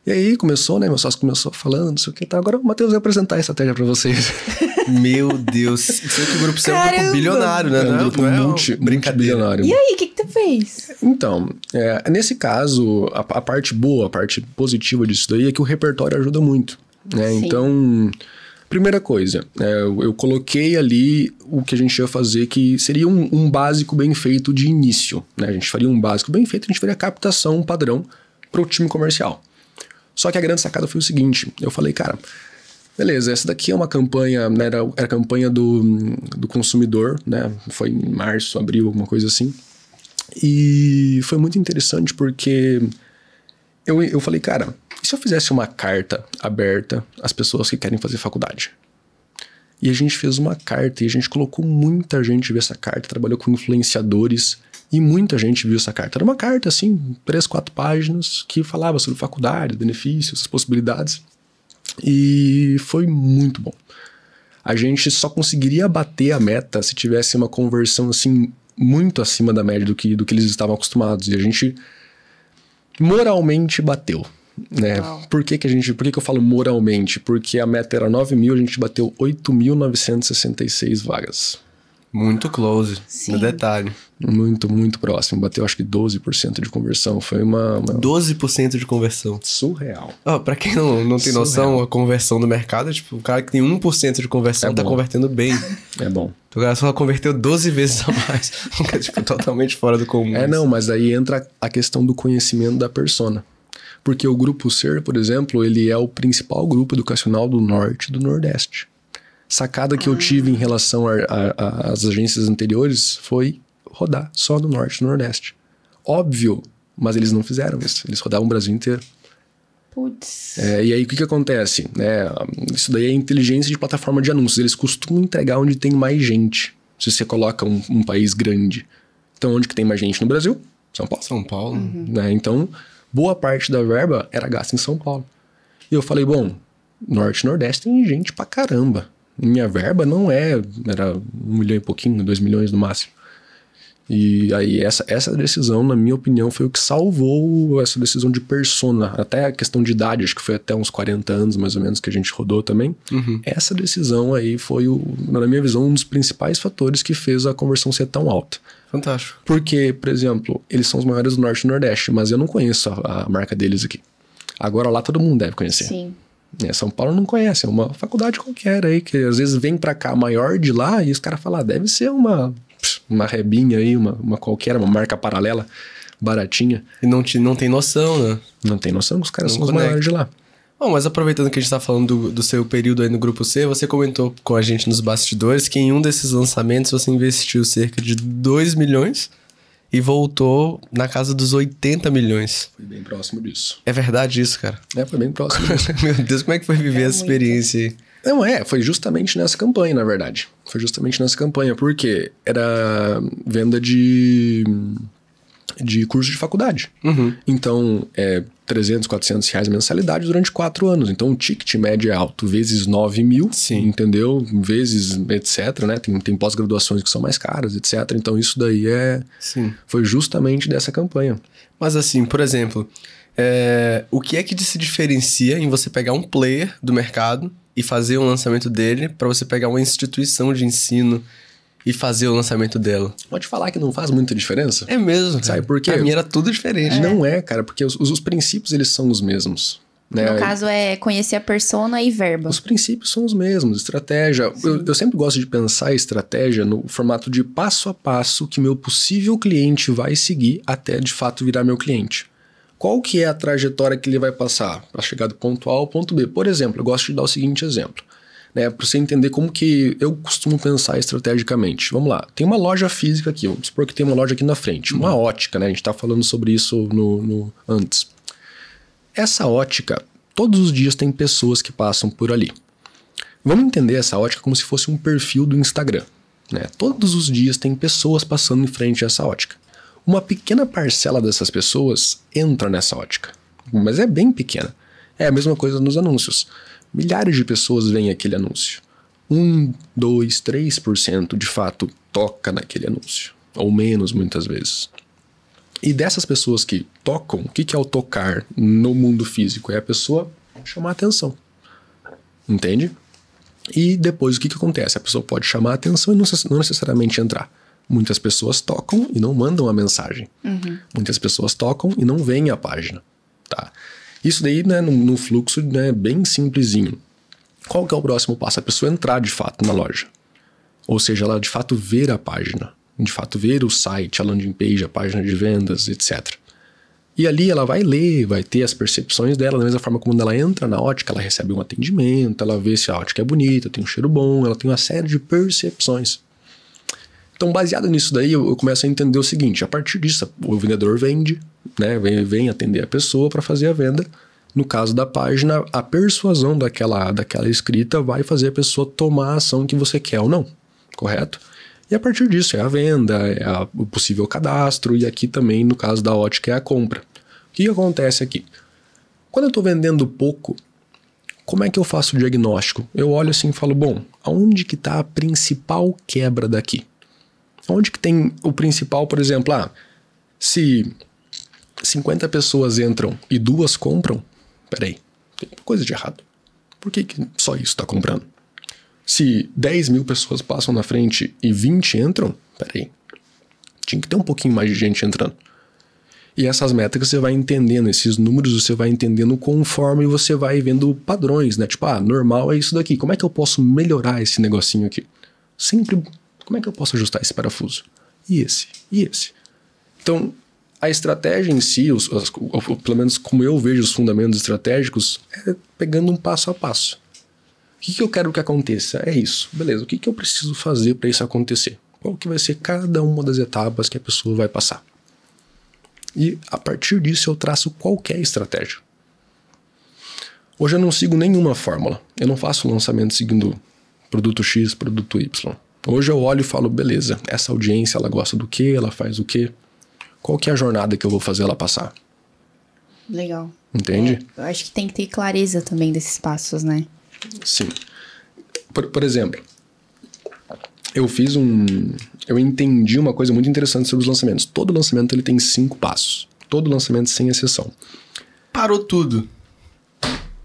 E aí começou, né? Meu sócio começou falando, não sei o que, tá. Agora o Matheus vai apresentar a estratégia para vocês. Meu Deus. Sendo que o grupo C é um grupo bilionário, né? É um grupo não, é multi bilionário. E aí, o que, que tu fez? Então, é, nesse caso, a, a, parte boa, a parte positiva disso daí é que o repertório ajuda muito. Né? Sim. Então, primeira coisa, é, eu, eu, coloquei ali o que a gente ia fazer, que seria um, um básico bem feito de início. Né? A gente faria um básico bem feito, a gente faria a captação padrão para o time comercial. Só que a grande sacada foi o seguinte: eu falei, cara, Beleza, essa daqui é uma campanha, né, era, era a campanha do, do consumidor, né? Foi em março, abril, alguma coisa assim. E foi muito interessante porque eu, eu falei, cara, e se eu fizesse uma carta aberta às pessoas que querem fazer faculdade? E a gente fez uma carta e a gente colocou muita gente viu essa carta, trabalhou com influenciadores e muita gente viu essa carta. Era uma carta assim, três, quatro páginas, que falava sobre faculdade, benefícios, possibilidades. E foi muito bom. A gente só conseguiria bater a meta se tivesse uma conversão assim muito acima da média do que, do que eles estavam acostumados. E a gente moralmente bateu. Né? Por, que, que a gente, por que, que eu falo moralmente? Porque a meta era 9 mil, a gente bateu 8.966 vagas. Muito close, Sim. no detalhe. Muito, muito próximo. Bateu acho que 12% de conversão. Foi uma. uma... 12% de conversão. Surreal. Ah, pra quem não, não tem Surreal. noção, a conversão do mercado é, tipo, o cara que tem 1% de conversão é tá convertendo bem. É bom. O cara só converteu 12 vezes a mais. é, tipo, totalmente fora do comum. É, não, assim. mas aí entra a questão do conhecimento da persona. Porque o grupo SER, por exemplo, ele é o principal grupo educacional do norte e do nordeste sacada que eu tive em relação às agências anteriores foi rodar só no norte e no nordeste. Óbvio, mas eles não fizeram isso. Eles rodavam o Brasil inteiro. Putz. É, e aí o que, que acontece? É, isso daí é inteligência de plataforma de anúncios. Eles costumam entregar onde tem mais gente. Se você coloca um, um país grande. Então, onde que tem mais gente no Brasil? São Paulo. São Paulo. Uhum. Né? Então, boa parte da verba era gasta em São Paulo. E eu falei, bom, Norte e Nordeste tem gente pra caramba minha verba não é, era um milhão e pouquinho, dois milhões no máximo. E aí essa, essa decisão, na minha opinião, foi o que salvou essa decisão de persona. Até a questão de idade, acho que foi até uns 40 anos mais ou menos que a gente rodou também. Uhum. Essa decisão aí foi, o, na minha visão, um dos principais fatores que fez a conversão ser tão alta. Fantástico. Porque, por exemplo, eles são os maiores do Norte e do Nordeste, mas eu não conheço a, a marca deles aqui. Agora lá todo mundo deve conhecer. Sim. É, São Paulo não conhece, é uma faculdade qualquer aí, que às vezes vem para cá maior de lá e os caras falam, ah, deve ser uma, uma rebinha aí, uma, uma qualquer, uma marca paralela, baratinha. E não, te, não tem noção, né? Não tem noção que os caras não são conecta. os maiores de lá. Bom, mas aproveitando que a gente tá falando do, do seu período aí no Grupo C, você comentou com a gente nos bastidores que em um desses lançamentos você investiu cerca de 2 milhões e voltou na casa dos 80 milhões. Foi bem próximo disso. É verdade isso, cara? É, foi bem próximo disso. Meu Deus, como é que foi viver é essa muito. experiência aí? Não, é, foi justamente nessa campanha, na verdade. Foi justamente nessa campanha, porque era venda de, de curso de faculdade. Uhum. Então, é, 300, 400 reais mensalidade durante quatro anos. Então, o ticket médio é alto, vezes 9 mil, Sim. entendeu? Vezes etc, né? Tem, tem pós-graduações que são mais caras, etc. Então, isso daí é... Sim. Foi justamente dessa campanha. Mas assim, por exemplo, é... o que é que se diferencia em você pegar um player do mercado e fazer um lançamento dele para você pegar uma instituição de ensino e fazer o lançamento dela. Pode falar que não faz muita diferença? É mesmo. Cara. Sabe por quê? Pra mim era tudo diferente. É. Não é, cara, porque os, os, princípios eles são os mesmos. Né? No caso é conhecer a persona e verba. Os princípios são os mesmos, estratégia. Eu, eu, sempre gosto de pensar a estratégia no formato de passo a passo que meu possível cliente vai seguir até de fato virar meu cliente. Qual que é a trajetória que ele vai passar para chegar do ponto A ao ponto B? Por exemplo, eu gosto de dar o seguinte exemplo né, para você entender como que eu costumo pensar estrategicamente. Vamos lá, tem uma loja física aqui, vamos supor que tem uma loja aqui na frente, uma uhum. ótica, né? A gente está falando sobre isso no, no, antes. Essa ótica, todos os dias tem pessoas que passam por ali. Vamos entender essa ótica como se fosse um perfil do Instagram. Né? Todos os dias tem pessoas passando em frente a essa ótica. Uma pequena parcela dessas pessoas entra nessa ótica, mas é bem pequena. É a mesma coisa nos anúncios milhares de pessoas veem aquele anúncio. 1, 2, 3% de fato toca naquele anúncio. Ou menos, muitas vezes. E dessas pessoas que tocam, o que, é o tocar no mundo físico? É a pessoa chamar atenção. Entende? E depois o que, que acontece? A pessoa pode chamar atenção e não necessariamente entrar. Muitas pessoas tocam e não mandam a mensagem. Uhum. Muitas pessoas tocam e não veem a página. Tá? Isso daí, né, num, fluxo né, bem simplesinho. Qual que é o próximo passo? A pessoa entrar de fato na loja. Ou seja, ela de fato ver a página, de fato ver o site, a landing page, a página de vendas, etc. E ali ela vai ler, vai ter as percepções dela, da mesma forma como quando ela entra na ótica, ela recebe um atendimento, ela vê se a ótica é bonita, tem um cheiro bom, ela tem uma série de percepções. Então, baseado nisso daí, eu, eu começo a entender o seguinte: a partir disso, o vendedor vende, né? Vem, vem atender a pessoa para fazer a venda. No caso da página, a persuasão daquela, daquela escrita vai fazer a pessoa tomar a ação que você quer ou não, correto? E a partir disso é a venda, é a, o possível cadastro, e aqui também, no caso da ótica, é a compra. O que acontece aqui? Quando eu estou vendendo pouco, como é que eu faço o diagnóstico? Eu olho assim e falo, bom, aonde que está a principal quebra daqui? Onde que tem o principal, por exemplo, ah, se 50 pessoas entram e duas compram, peraí, tem coisa de errado. Por que, que só isso está comprando? Se 10 mil pessoas passam na frente e 20 entram, peraí, tinha que ter um pouquinho mais de gente entrando. E essas métricas você vai entendendo, esses números você vai entendendo conforme você vai vendo padrões, né? Tipo, ah, normal é isso daqui. Como é que eu posso melhorar esse negocinho aqui? Sempre como é que eu posso ajustar esse parafuso? E esse? E esse? Então, a estratégia em si, os, os, pelo menos como eu vejo os fundamentos estratégicos, é pegando um passo a passo. O que, que eu quero que aconteça? É isso. Beleza, o que, que eu preciso fazer para isso acontecer? Qual que vai ser cada uma das etapas que a pessoa vai passar? E a partir disso eu traço qualquer estratégia. Hoje eu não sigo nenhuma fórmula. Eu não faço lançamento seguindo produto X, produto Y. Hoje eu olho e falo, beleza, essa audiência ela gosta do que, ela faz o que, qual que é a jornada que eu vou fazer ela passar? Legal. Entende? É, eu acho que tem que ter clareza também desses passos, né? Sim. Por, por exemplo, eu fiz um. Eu entendi uma coisa muito interessante sobre os lançamentos. Todo lançamento ele tem cinco passos. Todo lançamento, sem exceção. Parou tudo.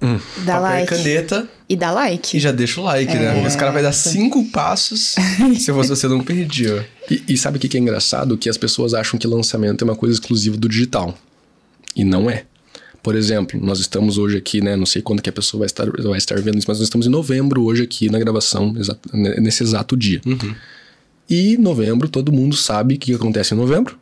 Hum, dá like. E caneta. E dá like. E já deixa o like, né? é, né? Esse cara vai dar cinco passos se você não perdia. E, e sabe o que é engraçado? Que as pessoas acham que lançamento é uma coisa exclusiva do digital. E não é. Por exemplo, nós estamos hoje aqui, né? Não sei quando que a pessoa vai estar, vai estar vendo isso, mas nós estamos em novembro hoje aqui na gravação, exato, nesse exato dia. Uhum. E novembro, todo mundo sabe o que acontece em novembro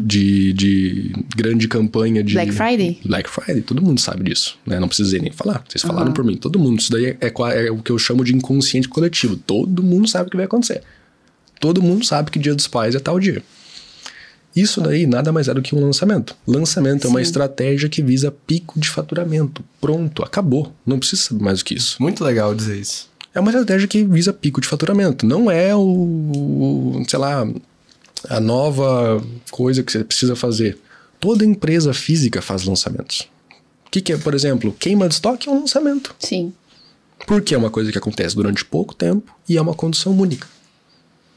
de, de grande campanha de. Black Friday? Black Friday, todo mundo sabe disso, né? Não precisei nem falar. Vocês falaram uhum. por mim, todo mundo. Isso daí é, é, é, o que eu chamo de inconsciente coletivo. Todo mundo sabe o que vai acontecer. Todo mundo sabe que dia dos pais é tal dia. Isso daí nada mais é do que um lançamento. Lançamento Sim. é uma estratégia que visa pico de faturamento. Pronto, acabou. Não precisa saber mais do que isso. Muito legal dizer isso. É uma estratégia que visa pico de faturamento. Não é o, o sei lá, a nova coisa que você precisa fazer. Toda empresa física faz lançamentos. O que, que, é, por exemplo, queima de estoque é um lançamento. Sim. Porque é uma coisa que acontece durante pouco tempo e é uma condição única.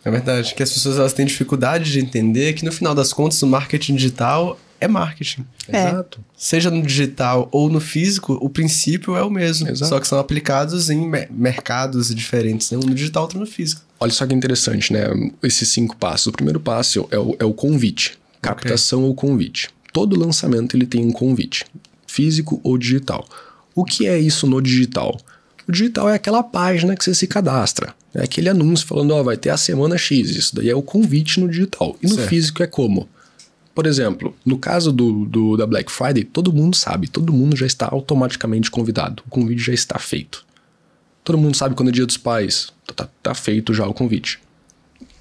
É verdade, que as pessoas elas têm dificuldade de entender que no final das contas o marketing digital é marketing. É. Exato. Seja no digital ou no físico, o princípio é o mesmo. Exato. Só que são aplicados em mercados diferentes, né? um no digital, outro no físico. Olha só que interessante, né? Esses cinco passos. O primeiro passo é o, é o convite. Captação okay. ou convite. Todo lançamento ele tem um convite, físico ou digital. O que é isso no digital? O digital é aquela página que você se cadastra. É aquele anúncio falando, ó, oh, vai ter a semana X. Isso daí é o convite no digital. E no certo. físico é como? Por exemplo, no caso do, do, da Black Friday, todo mundo sabe, todo mundo já está automaticamente convidado. O convite já está feito. Todo mundo sabe quando é dia dos pais. Então tá, tá feito já o convite.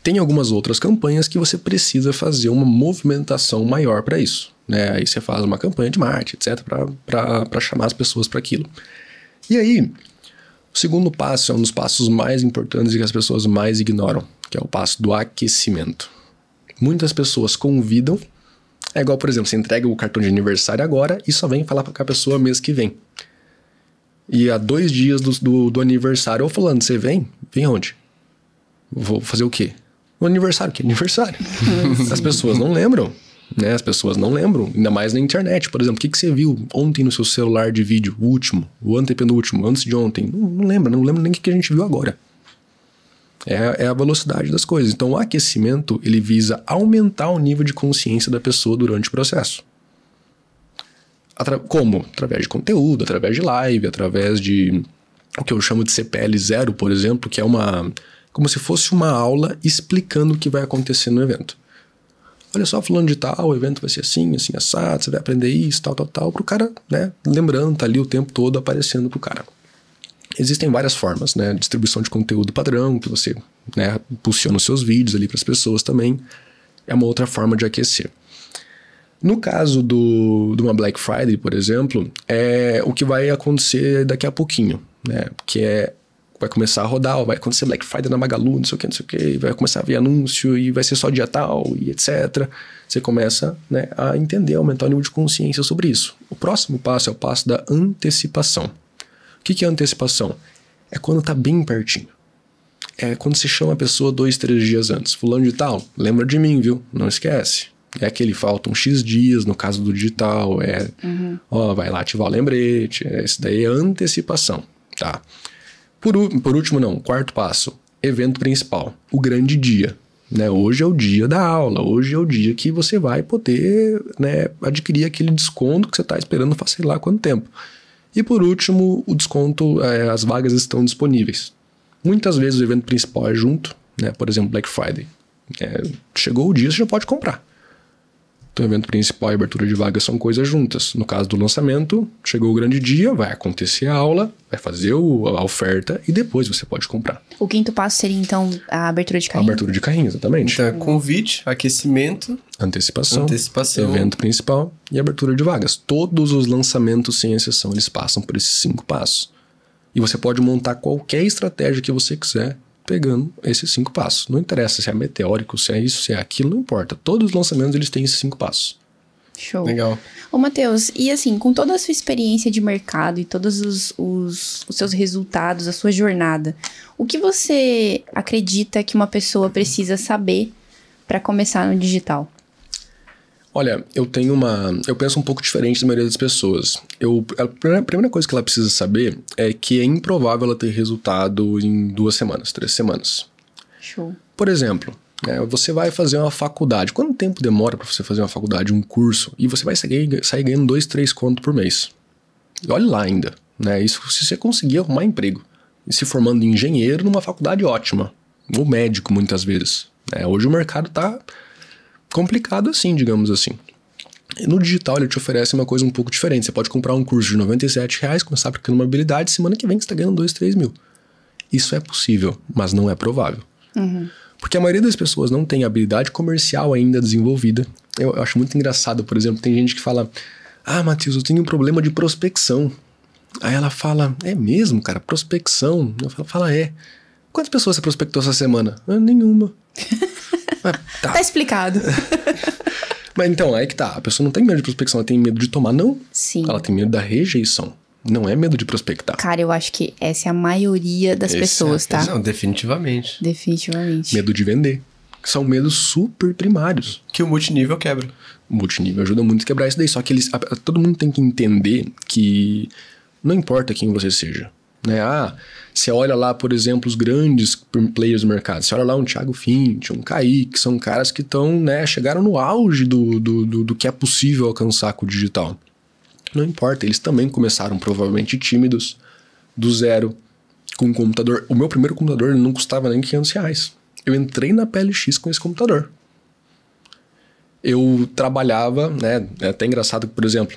Tem algumas outras campanhas que você precisa fazer uma movimentação maior para isso. Né? Aí você faz uma campanha de marketing, etc., para chamar as pessoas para aquilo. E aí, o segundo passo é um dos passos mais importantes e que as pessoas mais ignoram, que é o passo do aquecimento. Muitas pessoas convidam, é igual, por exemplo, você entrega o cartão de aniversário agora e só vem falar com a pessoa mês que vem. E há dois dias do, do, do aniversário, eu falando, você vem? Vem onde? Vou fazer o quê? O aniversário, que aniversário. As pessoas não lembram, né? As pessoas não lembram, ainda mais na internet. Por exemplo, o que, que você viu ontem no seu celular de vídeo? O último, o antepenúltimo, antes de ontem. Não, não lembra, não lembra nem o que, que a gente viu agora. É, é, a velocidade das coisas. Então, o aquecimento, ele visa aumentar o nível de consciência da pessoa durante o processo. Como? Através de conteúdo, através de live, através de o que eu chamo de CPL zero, por exemplo, que é uma como se fosse uma aula explicando o que vai acontecer no evento. Olha só, falando de tal, o evento vai ser assim, assim, assado, você vai aprender isso, tal, tal, tal, para o cara, né? Lembrando, tá ali o tempo todo aparecendo pro cara. Existem várias formas, né? Distribuição de conteúdo padrão, que você né, impulsiona os seus vídeos ali para as pessoas também. É uma outra forma de aquecer. No caso do, de uma Black Friday, por exemplo, é o que vai acontecer daqui a pouquinho, né? Que é vai começar a rodar, vai acontecer Black Friday na Magalu, não sei o que, não sei o que, vai começar a vir anúncio e vai ser só dia tal e etc. Você começa né, a entender, aumentar o nível de consciência sobre isso. O próximo passo é o passo da antecipação. O que, que é antecipação? É quando tá bem pertinho. É quando você chama a pessoa dois, três dias antes. Fulano de tal, lembra de mim, viu? Não esquece. É aquele faltam X dias, no caso do digital, é uhum. ó, vai lá ativar o lembrete, é, isso daí é antecipação, tá? Por, por último, não, quarto passo, evento principal, o grande dia. Né? Hoje é o dia da aula, hoje é o dia que você vai poder né, adquirir aquele desconto que você está esperando faz sei lá quanto tempo. E por último, o desconto, é, as vagas estão disponíveis. Muitas vezes o evento principal é junto, né? por exemplo, Black Friday. É, chegou o dia, você já pode comprar. Então, evento principal e abertura de vaga são coisas juntas. No caso do lançamento, chegou o grande dia, vai acontecer a aula, vai fazer o, a oferta e depois você pode comprar. O quinto passo seria, então, a abertura de carrinho? A abertura de carrinho, exatamente. Então, é convite, aquecimento... Antecipação, antecipação, evento principal e abertura de vagas. Todos os lançamentos, sem exceção, eles passam por esses cinco passos. E você pode montar qualquer estratégia que você quiser pegando esses cinco passos. Não interessa se é meteórico, se é isso, se é aquilo, não importa. Todos os lançamentos eles têm esses cinco passos. Show. Legal. Ô, Matheus, e assim, com toda a sua experiência de mercado e todos os, os, os, seus resultados, a sua jornada, o que você acredita que uma pessoa precisa saber para começar no digital? Olha, eu tenho uma. Eu penso um pouco diferente da maioria das pessoas. Eu, a primeira coisa que ela precisa saber é que é improvável ela ter resultado em duas semanas, três semanas. Show. Por exemplo, né, você vai fazer uma faculdade. Quanto tempo demora para você fazer uma faculdade, um curso? E você vai sair, sair ganhando dois, três contos por mês. Olha lá ainda. Né? Isso se você conseguir arrumar emprego. E se formando engenheiro numa faculdade ótima. Ou médico, muitas vezes. Né. hoje o mercado está complicado assim, digamos assim. No digital ele te oferece uma coisa um pouco diferente. Você pode comprar um curso de 97 reais, começar aplicando uma habilidade, semana que vem você está ganhando 2, 3 mil. Isso é possível, mas não é provável. Uhum. Porque a maioria das pessoas não tem habilidade comercial ainda desenvolvida. Eu, eu acho muito engraçado, por exemplo, tem gente que fala: Ah, Matheus, eu tenho um problema de prospecção. Aí ela fala: É mesmo, cara? Prospecção? Eu falo: Fala, é. Quantas pessoas você prospectou essa semana? Ah, nenhuma. tá. tá explicado. Mas então, aí é que tá. A pessoa não tem medo de prospecção, ela tem medo de tomar não. Sim. Ela tem medo da rejeição. Não é medo de prospectar. Cara, eu acho que essa é a maioria das Esse é pessoas, é, tá? Não, definitivamente. Definitivamente. Medo de vender. São medos super primários. Que o multinível quebra. O multinível ajuda muito a quebrar isso daí. Só que eles, a, todo mundo tem que entender que não importa quem você seja. Né? Ah, você olha lá, por exemplo, os grandes players do mercado. Você olha lá um Thiago Fint, um Kaique, são caras que estão, né, chegaram no auge do, do, do, do que é possível alcançar com o digital. Não importa, eles também começaram provavelmente tímidos, do zero, com um computador. O meu primeiro computador não custava nem 500 reais. Eu entrei na PLX com esse computador. Eu trabalhava, né? É até engraçado que, por exemplo,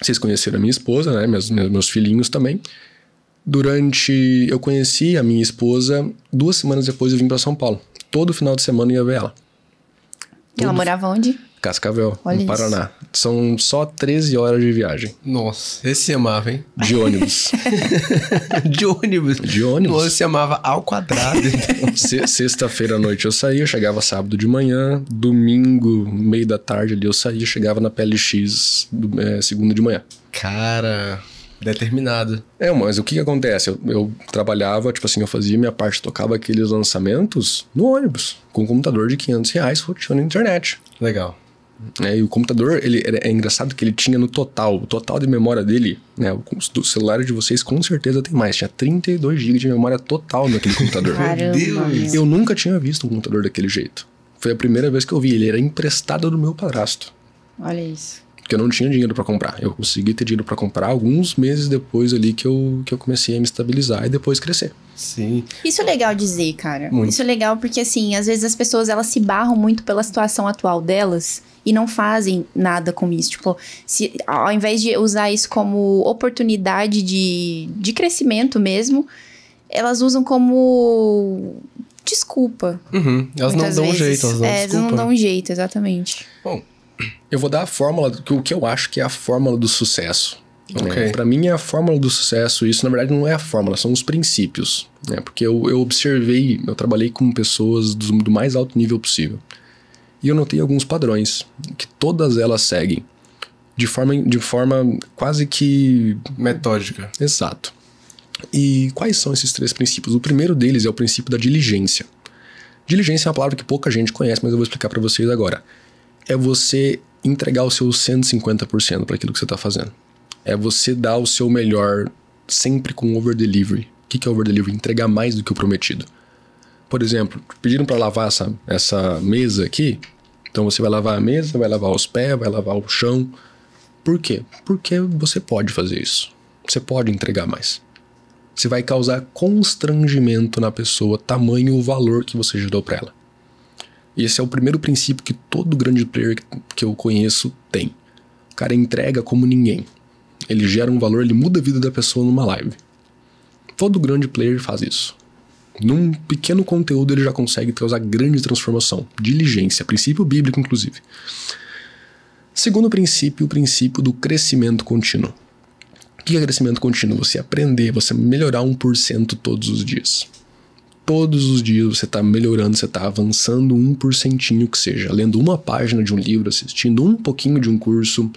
vocês conheceram a minha esposa, né? Meus, meus, filhinhos também. Durante. Eu conheci a minha esposa duas semanas depois eu vim para São Paulo. Todo final de semana eu ia ver ela. E ela morava onde? Cascavel, Olha no Paraná. Isso. São só 13 horas de viagem. Nossa, esse se amava, hein? De ônibus. de ônibus. De ônibus. Nossa, se amava ao quadrado. Então. Sexta-feira à noite eu saía, chegava sábado de manhã, domingo, meio da tarde ali eu saía, chegava na PLX do, é, segunda de manhã. Cara, determinado. É, mas o que, que acontece? Eu, eu, trabalhava, tipo assim, eu fazia minha parte, tocava aqueles lançamentos no ônibus, com um computador de 500 reais roteando na internet. Legal. É, e o computador, ele é, engraçado que ele tinha no total, o total de memória dele, né, o, do celular de vocês com certeza tem mais, tinha 32 GB de memória total naquele computador. meu Deus! Eu nunca tinha visto um computador daquele jeito. Foi a primeira vez que eu vi, ele era emprestado do meu padrasto. Olha isso porque eu não tinha dinheiro para comprar. Eu consegui ter dinheiro para comprar alguns meses depois ali que eu, que eu comecei a me estabilizar e depois crescer. Sim. Isso é legal dizer, cara. Muito. Isso é legal porque assim, às vezes as pessoas elas se barram muito pela situação atual delas e não fazem nada com isso. Tipo, se, ao invés de usar isso como oportunidade de, de crescimento mesmo, elas usam como desculpa. Uhum. Elas não dão vezes. jeito, elas dão é, desculpa. Elas não dão jeito, exatamente. Bom, eu vou dar a fórmula, o que eu acho que é a fórmula do sucesso. Okay. Né? Para mim, é a fórmula do sucesso. Isso, na verdade, não é a fórmula, são os princípios. Né? Porque eu, eu observei, eu trabalhei com pessoas do, do mais alto nível possível. E eu notei alguns padrões que todas elas seguem de forma, de forma quase que. metódica. Exato. E quais são esses três princípios? O primeiro deles é o princípio da diligência. Diligência é uma palavra que pouca gente conhece, mas eu vou explicar para vocês agora é você entregar o seu 150% para aquilo que você está fazendo. É você dar o seu melhor sempre com over delivery. O que é over delivery? Entregar mais do que o prometido. Por exemplo, pediram para lavar essa, essa mesa aqui. Então você vai lavar a mesa, vai lavar os pés, vai lavar o chão. Por quê? Porque você pode fazer isso. Você pode entregar mais. Você vai causar constrangimento na pessoa, tamanho o valor que você gerou para ela. Esse é o primeiro princípio que todo grande player que eu conheço tem. O cara entrega como ninguém. Ele gera um valor, ele muda a vida da pessoa numa live. Todo grande player faz isso. Num pequeno conteúdo ele já consegue causar grande transformação. Diligência, princípio bíblico, inclusive. Segundo princípio, o princípio do crescimento contínuo. O que é crescimento contínuo? Você aprender, você melhorar 1% todos os dias todos os dias você está melhorando, você está avançando um porcentinho que seja, lendo uma página de um livro, assistindo um pouquinho de um curso,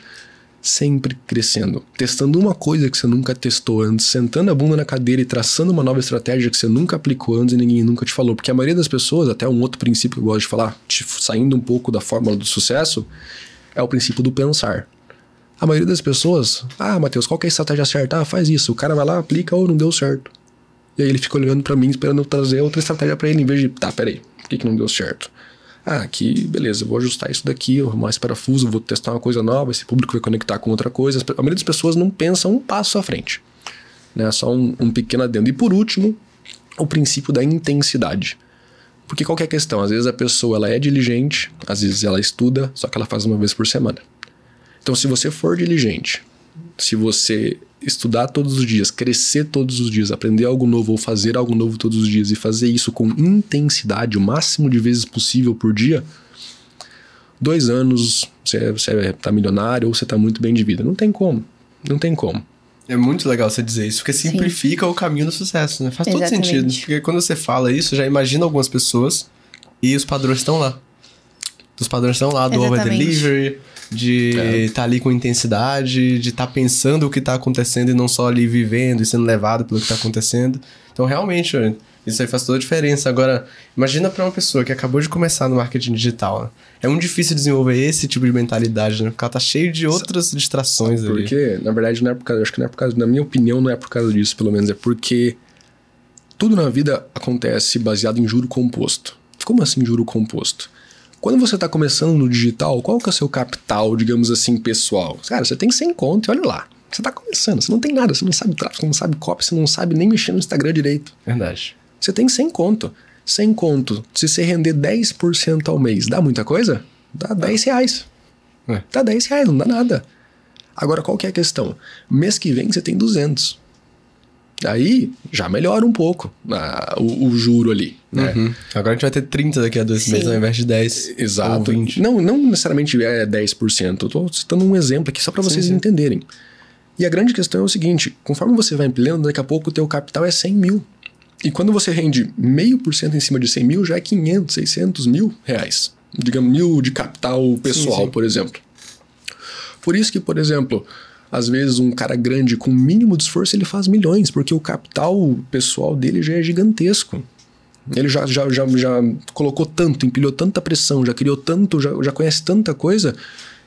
sempre crescendo, testando uma coisa que você nunca testou antes, sentando a bunda na cadeira e traçando uma nova estratégia que você nunca aplicou antes e ninguém nunca te falou, porque a maioria das pessoas, até um outro princípio que eu gosto de falar, saindo um pouco da fórmula do sucesso, é o princípio do pensar. A maioria das pessoas, ah, Matheus, qual que é a estratégia certa? Ah, faz isso. O cara vai lá, aplica ou não deu certo. E aí ele fica olhando para mim, esperando eu trazer outra estratégia para ele, em vez de, tá, peraí, por que, que não deu certo? Ah, aqui, beleza, vou ajustar isso daqui, vou arrumar esse parafuso, vou testar uma coisa nova, esse público vai conectar com outra coisa. A maioria das pessoas não pensa um passo à frente, né? É só um, um pequeno adendo. E por último, o princípio da intensidade. Porque qual é a questão? Às vezes a pessoa ela é diligente, às vezes ela estuda, só que ela faz uma vez por semana. Então, se você for diligente, se você estudar todos os dias, crescer todos os dias, aprender algo novo ou fazer algo novo todos os dias e fazer isso com intensidade, o máximo de vezes possível por dia, dois anos você, você tá milionário ou você tá muito bem de vida. Não tem como. Não tem como. É muito legal você dizer isso, porque simplifica Sim. o caminho do sucesso, né? Faz Exatamente. todo sentido. Porque quando você fala isso, já imagina algumas pessoas e os padrões estão lá. Os padrões estão lá, do Exatamente. over delivery, de estar é. tá ali com intensidade, de estar tá pensando o que está acontecendo e não só ali vivendo e sendo levado pelo que está acontecendo. Então, realmente, isso aí faz toda a diferença. Agora, imagina para uma pessoa que acabou de começar no marketing digital. Né? É muito difícil desenvolver esse tipo de mentalidade, né? Porque ela tá cheio de outras distrações porque, ali. Porque, na verdade, não é por causa, acho que não é por causa, na minha opinião, não é por causa disso, pelo menos é porque tudo na vida acontece baseado em juro composto. Como assim juro composto? Quando você está começando no digital, qual que é o seu capital, digamos assim, pessoal? Cara, você tem 100 conto e olha lá. Você está começando, você não tem nada, você não sabe tráfego, você não sabe copy, você não sabe nem mexer no Instagram direito. Verdade. Você tem 100 conto. 100 conto, se você render 10% ao mês, dá muita coisa? Dá 10 reais. É. Dá 10 reais, não dá nada. Agora, qual que é a questão? Mês que vem você tem 200. Aí já melhora um pouco ah, o, o, juro ali. Né? Uhum. Agora a gente vai ter 30 daqui a dois Sim. meses ao invés de 10. Exato. Não, não necessariamente é 10%. estou citando um exemplo aqui só para vocês sim, entenderem. E a grande questão é o seguinte: conforme você vai ampliando, daqui a pouco o teu capital é 100 mil. E quando você rende meio por cento em cima de 100 mil, já é 500, 600 mil reais. Digamos, mil de capital pessoal, sim, por exemplo. Por isso que, por exemplo, às vezes, um cara grande com o mínimo de esforço ele faz milhões, porque o capital pessoal dele já é gigantesco. Ele já, já, já, já colocou tanto, empilhou tanta pressão, já criou tanto, já, já conhece tanta coisa,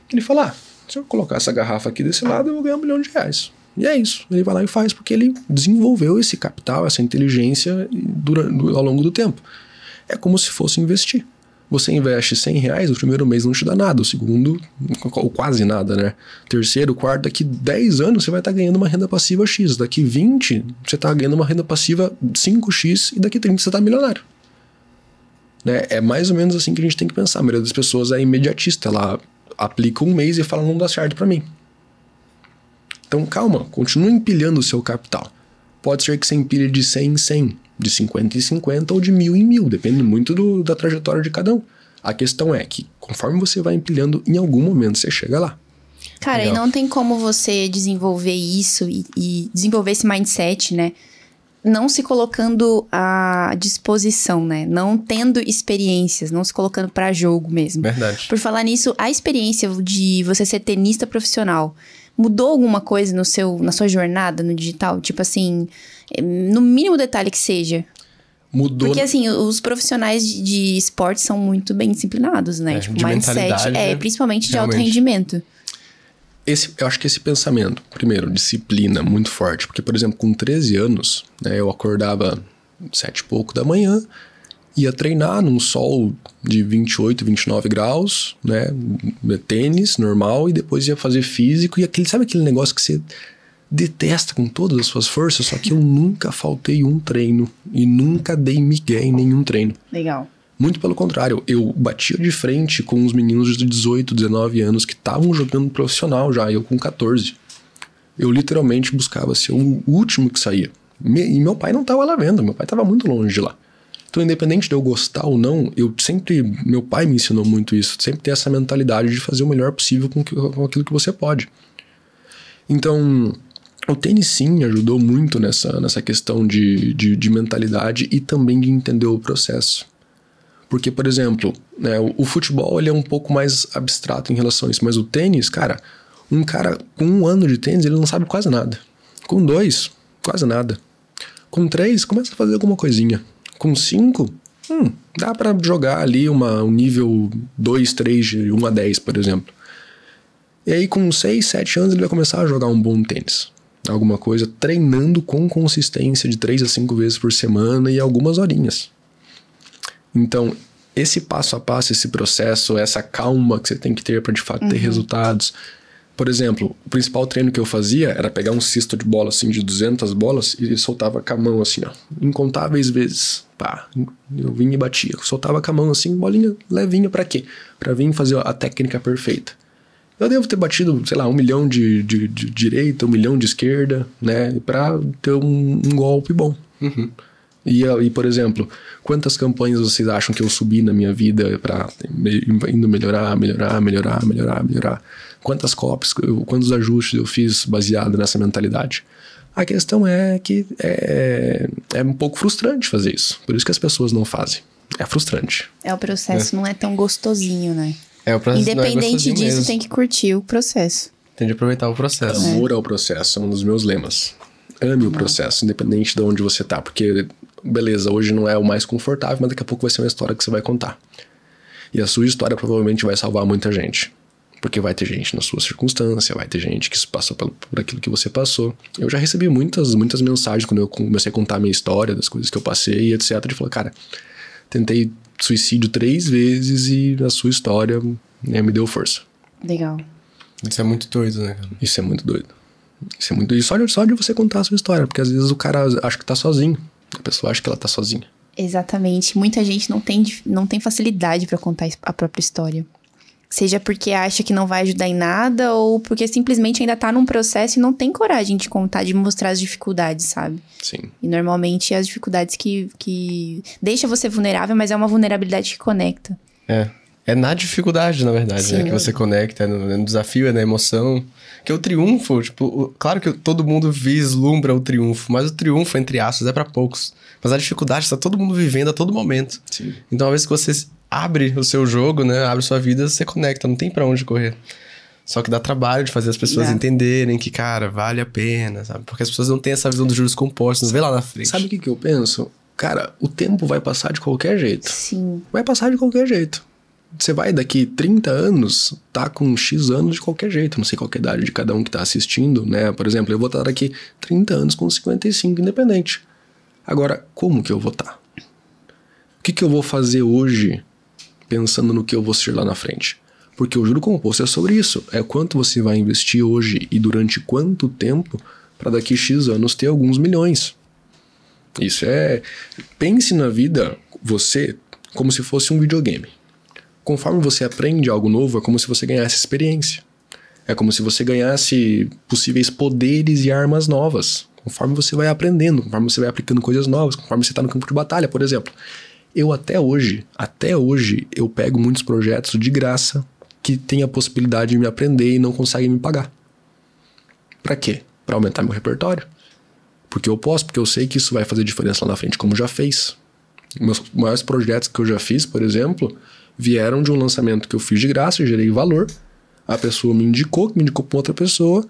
que ele fala: ah, se eu colocar essa garrafa aqui desse lado, eu vou ganhar um milhão de reais. E é isso. Ele vai lá e faz porque ele desenvolveu esse capital, essa inteligência durante, ao longo do tempo. É como se fosse investir. Você investe 100 reais, o primeiro mês não te dá nada, o segundo, ou quase nada, né? Terceiro, quarto, daqui 10 anos você vai estar tá ganhando uma renda passiva X, daqui 20 você está ganhando uma renda passiva 5X e daqui 30 você está milionário. Né? É mais ou menos assim que a gente tem que pensar. A maioria das pessoas é imediatista, ela aplica um mês e fala não dá certo para mim. Então calma, continue empilhando o seu capital. Pode ser que você empilhe de 100 em 100, de 50 em 50 ou de mil em mil, depende muito do, da trajetória de cada um. A questão é que, conforme você vai empilhando, em algum momento você chega lá. Cara, Legal. e não tem como você desenvolver isso e, e desenvolver esse mindset, né? não se colocando à disposição, né? Não tendo experiências, não se colocando para jogo mesmo. Verdade. Por falar nisso, a experiência de você ser tenista profissional mudou alguma coisa no seu, na sua jornada no digital? Tipo assim, eh, no mínimo detalhe que seja. Mudou. Porque assim, os profissionais de, de esporte são muito bem disciplinados, né? É, tipo, de mindset, é, né? principalmente de realmente. alto rendimento. Esse, eu acho que esse pensamento, primeiro, disciplina muito forte. Porque, por exemplo, com 13 anos, né, eu acordava sete e pouco da manhã, ia treinar num sol de 28, 29 graus, né? É tênis normal e depois ia fazer físico e aquele, sabe aquele negócio que você detesta com todas as suas forças, só que eu nunca faltei um treino e nunca dei migué em nenhum treino. Legal. Muito pelo contrário, eu batia de frente com os meninos de 18, 19 anos que estavam jogando profissional já, eu com 14. Eu literalmente buscava ser o último que saía. E meu pai não estava lá vendo, meu pai estava muito longe de lá. Então, independente de eu gostar ou não, eu sempre. Meu pai me ensinou muito isso. Sempre ter essa mentalidade de fazer o melhor possível com, que, com aquilo que você pode. Então. O tênis sim ajudou muito nessa, nessa questão de, de, de, mentalidade e também de entender o processo. Porque, por exemplo, né, o, o, futebol ele é um pouco mais abstrato em relação a isso, mas o tênis, cara, um cara com um ano de tênis ele não sabe quase nada. Com dois, quase nada. Com três, começa a fazer alguma coisinha com 5, hum, dá para jogar ali uma, um nível 2, 3, de 1 a 10, por exemplo. E aí com 6, 7 anos ele vai começar a jogar um bom tênis. Alguma coisa treinando com consistência de 3 a 5 vezes por semana e algumas horinhas. Então, esse passo a passo, esse processo, essa calma que você tem que ter para de fato uhum. ter resultados por exemplo, o principal treino que eu fazia era pegar um cisto de bola, assim, de 200 bolas e soltava com a mão, assim, ó. Incontáveis vezes. Pá, eu vinha e batia. Soltava com a mão, assim, bolinha levinha para quê? Para vir fazer a técnica perfeita. Eu devo ter batido, sei lá, um milhão de, de, de direita, um milhão de esquerda, né? Pra ter um, um golpe bom. Uhum. E, e, por exemplo, quantas campanhas vocês acham que eu subi na minha vida pra indo melhorar, melhorar, melhorar, melhorar, melhorar? quantas copies, quantos ajustes eu fiz baseado nessa mentalidade. A questão é que é, é um pouco frustrante fazer isso. Por isso que as pessoas não fazem. É frustrante. É, o processo é. não é tão gostosinho, né? É, o processo é Independente é disso, mesmo. tem que curtir o processo. Tem de aproveitar o processo. Amor ao processo é um dos meus lemas. Ame o processo, independente de onde você tá. Porque, beleza, hoje não é o mais confortável, mas daqui a pouco vai ser uma história que você vai contar. E a sua história provavelmente vai salvar muita gente. Porque vai ter gente na sua circunstância, vai ter gente que passou por, por aquilo que você passou. Eu já recebi muitas, muitas mensagens quando eu comecei a contar a minha história, das coisas que eu passei e etc. De falar, cara, tentei suicídio três vezes e a sua história né, me deu força. Legal. Isso é muito doido, né, cara? Isso é muito doido. Isso é muito doido. Só de, só de você contar a sua história, porque às vezes o cara acha que tá sozinho. A pessoa acha que ela tá sozinha. Exatamente. Muita gente não tem, não tem facilidade para contar a própria história. Seja porque acha que não vai ajudar em nada ou porque simplesmente ainda tá num processo e não tem coragem de contar, de mostrar as dificuldades, sabe? Sim. E normalmente é as dificuldades que, que deixa você vulnerável, mas é uma vulnerabilidade que conecta. É. É na dificuldade, na verdade, né? Que você conecta, é no, é no, desafio, é na emoção. Que é o triunfo, tipo, o, claro que todo mundo vislumbra o triunfo, mas o triunfo, entre aspas, é para poucos. Mas a dificuldade está todo mundo vivendo a todo momento. Sim. Então, uma vez que você abre o seu jogo, né? Abre sua vida, você conecta, não tem para onde correr. Só que dá trabalho de fazer as pessoas é. entenderem que, cara, vale a pena, sabe? Porque as pessoas não têm essa visão dos juros compostos, vê lá na frente. Sabe o que, que eu penso? Cara, o tempo vai passar de qualquer jeito. Sim. Vai passar de qualquer jeito. Você vai daqui 30 anos, tá com X anos de qualquer jeito. Não sei qual é a idade de cada um que tá assistindo, né? Por exemplo, eu vou estar daqui 30 anos com 55 independente. Agora, como que eu vou estar? Tá? O que, que eu vou fazer hoje pensando no que eu vou ser lá na frente. Porque o juro composto é sobre isso. É quanto você vai investir hoje e durante quanto tempo para daqui X anos ter alguns milhões. Isso é. Pense na vida, você, como se fosse um videogame. Conforme você aprende algo novo, é como se você ganhasse experiência. É como se você ganhasse possíveis poderes e armas novas. Conforme você vai aprendendo, conforme você vai aplicando coisas novas, conforme você está no campo de batalha, por exemplo. Eu até hoje, até hoje, eu pego muitos projetos de graça que têm a possibilidade de me aprender e não conseguem me pagar. Para quê? Para aumentar meu repertório? Porque eu posso, porque eu sei que isso vai fazer diferença lá na frente, como já fez. Meus maiores projetos que eu já fiz, por exemplo, vieram de um lançamento que eu fiz de graça, eu gerei valor, a pessoa me indicou, me indicou para outra pessoa,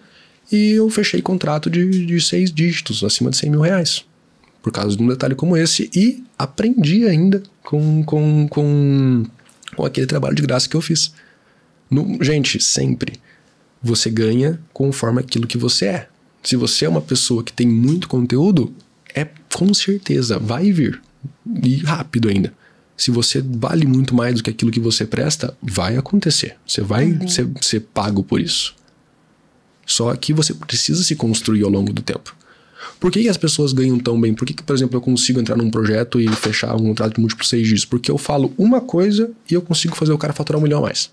e eu fechei contrato de, de seis dígitos, acima de 100 mil reais por causa de um detalhe como esse, e aprendi ainda com, com, com, com aquele trabalho de graça que eu fiz. No, gente, sempre você ganha conforme aquilo que você é. Se você é uma pessoa que tem muito conteúdo, é com certeza, vai vir. E rápido ainda. Se você vale muito mais do que aquilo que você presta, vai acontecer. Você vai uhum. ser, ser pago por isso. Só que você precisa se construir ao longo do tempo. Por que, que as pessoas ganham tão bem? Por que, que, por exemplo, eu consigo entrar num projeto e fechar um contrato de múltiplos seis dias? Porque eu falo uma coisa e eu consigo fazer o cara faturar um milhão a mais.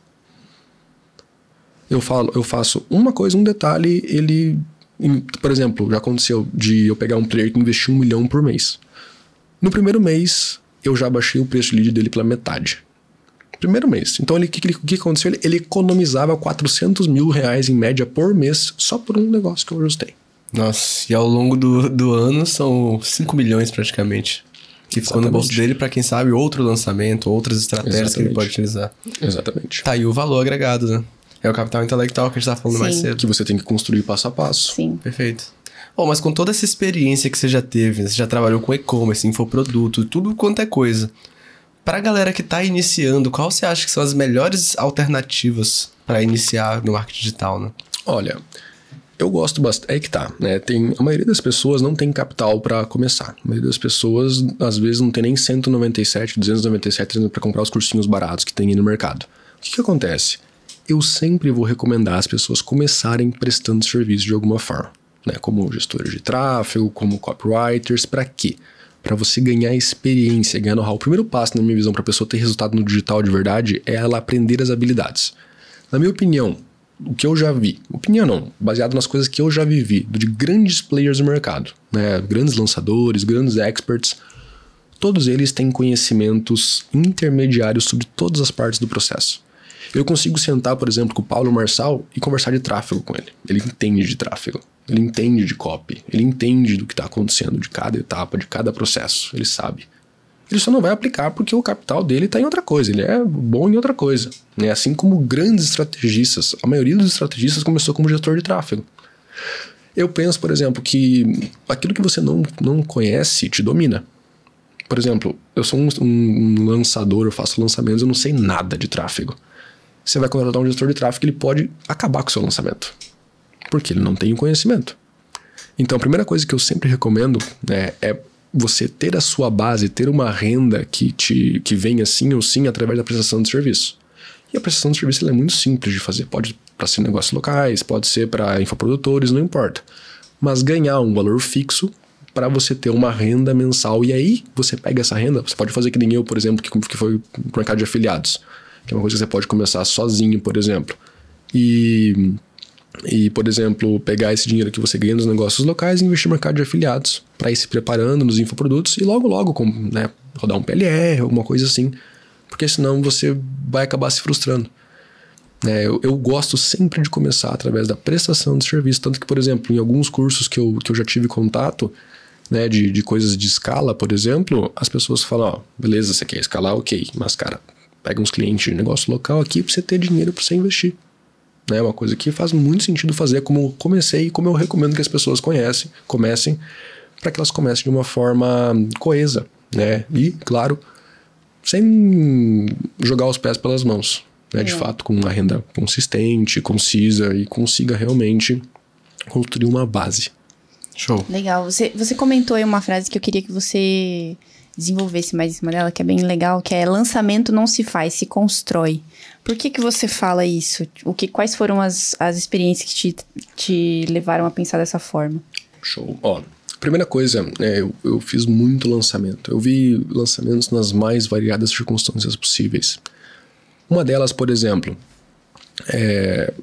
Eu, falo, eu faço uma coisa, um detalhe, ele. Por exemplo, já aconteceu de eu pegar um player que investiu um milhão por mês. No primeiro mês, eu já baixei o preço de lead dele pela metade. Primeiro mês. Então, o que, que, que, aconteceu? Ele, ele economizava 400 mil reais em média por mês só por um negócio que eu ajustei. Nossa, e ao longo do, do ano são 5 milhões praticamente. Que ficou no bolso dele para quem sabe outro lançamento, outras estratégias Exatamente. que ele pode utilizar. Exatamente. Tá aí o valor agregado, né? É o capital intelectual que a gente tava tá falando Sim. mais cedo. Que você tem que construir passo a passo. Sim. Perfeito. Oh, mas com toda essa experiência que você já teve, né? você já trabalhou com e-commerce, infoproduto, tudo quanto é coisa. Para a galera que está iniciando, qual você acha que são as melhores alternativas para iniciar no marketing digital, né? Olha, eu gosto bastante. É que tá, né? Tem, a maioria das pessoas não tem capital para começar. A maioria das pessoas, às vezes, não tem nem 197, 297, para comprar os cursinhos baratos que tem aí no mercado. O que, que acontece? Eu sempre vou recomendar as pessoas começarem prestando serviço de alguma forma, né? Como gestores de tráfego, como copywriters, para quê? Para você ganhar experiência, ganhar know-how. O primeiro passo, na minha visão, para a pessoa ter resultado no digital de verdade é ela aprender as habilidades. Na minha opinião, o que eu já vi, opinião não, baseado nas coisas que eu já vivi, de grandes players do mercado, né? grandes lançadores, grandes experts, todos eles têm conhecimentos intermediários sobre todas as partes do processo. Eu consigo sentar, por exemplo, com o Paulo Marçal e conversar de tráfego com ele. Ele entende de tráfego, ele entende de copy, ele entende do que está acontecendo, de cada etapa, de cada processo, ele sabe ele só não vai aplicar porque o capital dele está em outra coisa, ele é bom em outra coisa. Né? Assim como grandes estrategistas, a maioria dos estrategistas começou como gestor de tráfego. Eu penso, por exemplo, que aquilo que você não, não conhece te domina. Por exemplo, eu sou um, um lançador, eu faço lançamentos, eu não sei nada de tráfego. Você vai contratar um gestor de tráfego, ele pode acabar com o seu lançamento. Porque ele não tem o conhecimento. Então, a primeira coisa que eu sempre recomendo né, é você ter a sua base, ter uma renda que te que vem assim ou sim através da prestação de serviço. E a prestação de serviço é muito simples de fazer. Pode para ser negócios locais, pode ser para infoprodutores, não importa. Mas ganhar um valor fixo para você ter uma renda mensal. E aí você pega essa renda, você pode fazer que nem eu, por exemplo, que, que foi pro mercado de afiliados. Que é uma coisa que você pode começar sozinho, por exemplo. E e, por exemplo, pegar esse dinheiro que você ganha nos negócios locais e investir no mercado de afiliados, para ir se preparando nos infoprodutos e logo, logo, né, rodar um PLR, alguma coisa assim, porque senão você vai acabar se frustrando. É, eu, eu, gosto sempre de começar através da prestação de serviço, tanto que, por exemplo, em alguns cursos que eu, que eu já tive contato, né, de, de coisas de escala, por exemplo, as pessoas falam, ó, beleza, você quer escalar, ok, mas cara, pega uns clientes de negócio local aqui para você ter dinheiro para você investir né? Uma coisa que faz muito sentido fazer, como eu comecei e como eu recomendo que as pessoas conhecem, comecem, para que elas comecem de uma forma coesa, né? E, claro, sem jogar os pés pelas mãos, né? É. De fato, com uma renda consistente, concisa e consiga realmente construir uma base. Show. Legal. Você, você comentou aí uma frase que eu queria que você desenvolvesse mais em cima dela, que é bem legal, que é lançamento não se faz, se constrói. Por que que você fala isso? O que, quais foram as, as experiências que te, te levaram a pensar dessa forma? Show. Ó, primeira coisa, é, eu, eu fiz muito lançamento. Eu vi lançamentos nas mais variadas circunstâncias possíveis. Uma delas, por exemplo, é,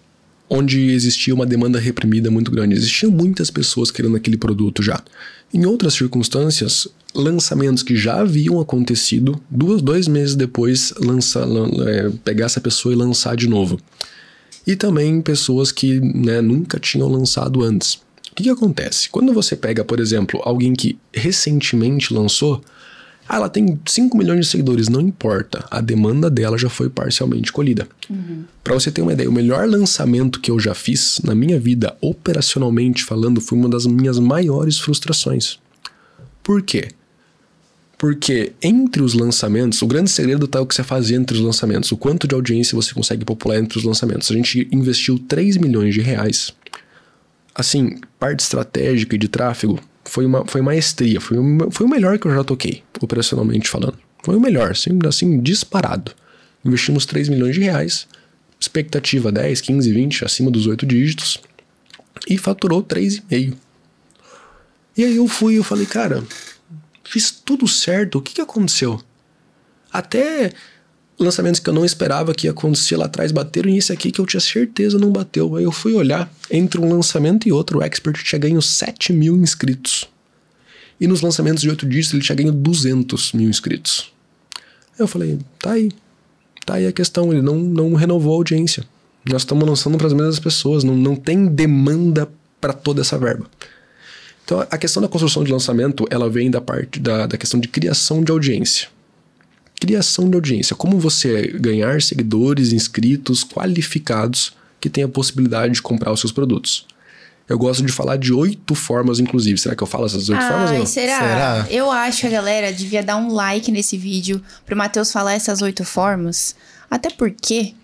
onde existia uma demanda reprimida muito grande. Existiam muitas pessoas querendo aquele produto já. Em outras circunstâncias, lançamentos que já haviam acontecido, duas, dois meses depois, lança, é, pegar essa pessoa e lançar de novo. E também pessoas que né, nunca tinham lançado antes. O que, que acontece? Quando você pega, por exemplo, alguém que recentemente lançou, ah, ela tem 5 milhões de seguidores, não importa. A demanda dela já foi parcialmente colhida. Uhum. Para você ter uma ideia, o melhor lançamento que eu já fiz na minha vida, operacionalmente falando, foi uma das minhas maiores frustrações. Por quê? Porque entre os lançamentos, o grande segredo tá o que você faz entre os lançamentos, o quanto de audiência você consegue popular entre os lançamentos. A gente investiu 3 milhões de reais. Assim, parte estratégica e de tráfego foi uma foi maestria, foi, uma, foi o melhor que eu já toquei, operacionalmente falando. Foi o melhor, assim, assim disparado. Investimos 3 milhões de reais, expectativa 10, 15, 20, acima dos 8 dígitos, e faturou 3,5. E aí eu fui e falei, cara, Fiz tudo certo. O que, que aconteceu? Até lançamentos que eu não esperava que ia acontecer lá atrás bateram e esse aqui que eu tinha certeza não bateu. Aí eu fui olhar, entre um lançamento e outro, o Expert tinha ganho 7 mil inscritos. E nos lançamentos de 8 dias ele tinha ganho 200 mil inscritos. Aí eu falei, tá aí. Tá aí a questão, ele não, não renovou a audiência. Nós estamos lançando para as mesmas pessoas, não, não tem demanda para toda essa verba. Então, a questão da construção de lançamento, ela vem da parte da, da questão de criação de audiência. Criação de audiência, como você ganhar seguidores, inscritos, qualificados que tenham a possibilidade de comprar os seus produtos. Eu gosto de falar de oito formas, inclusive. Será que eu falo essas oito formas? Ou será? será? Eu acho que a galera devia dar um like nesse vídeo para o Matheus falar essas oito formas. Até porque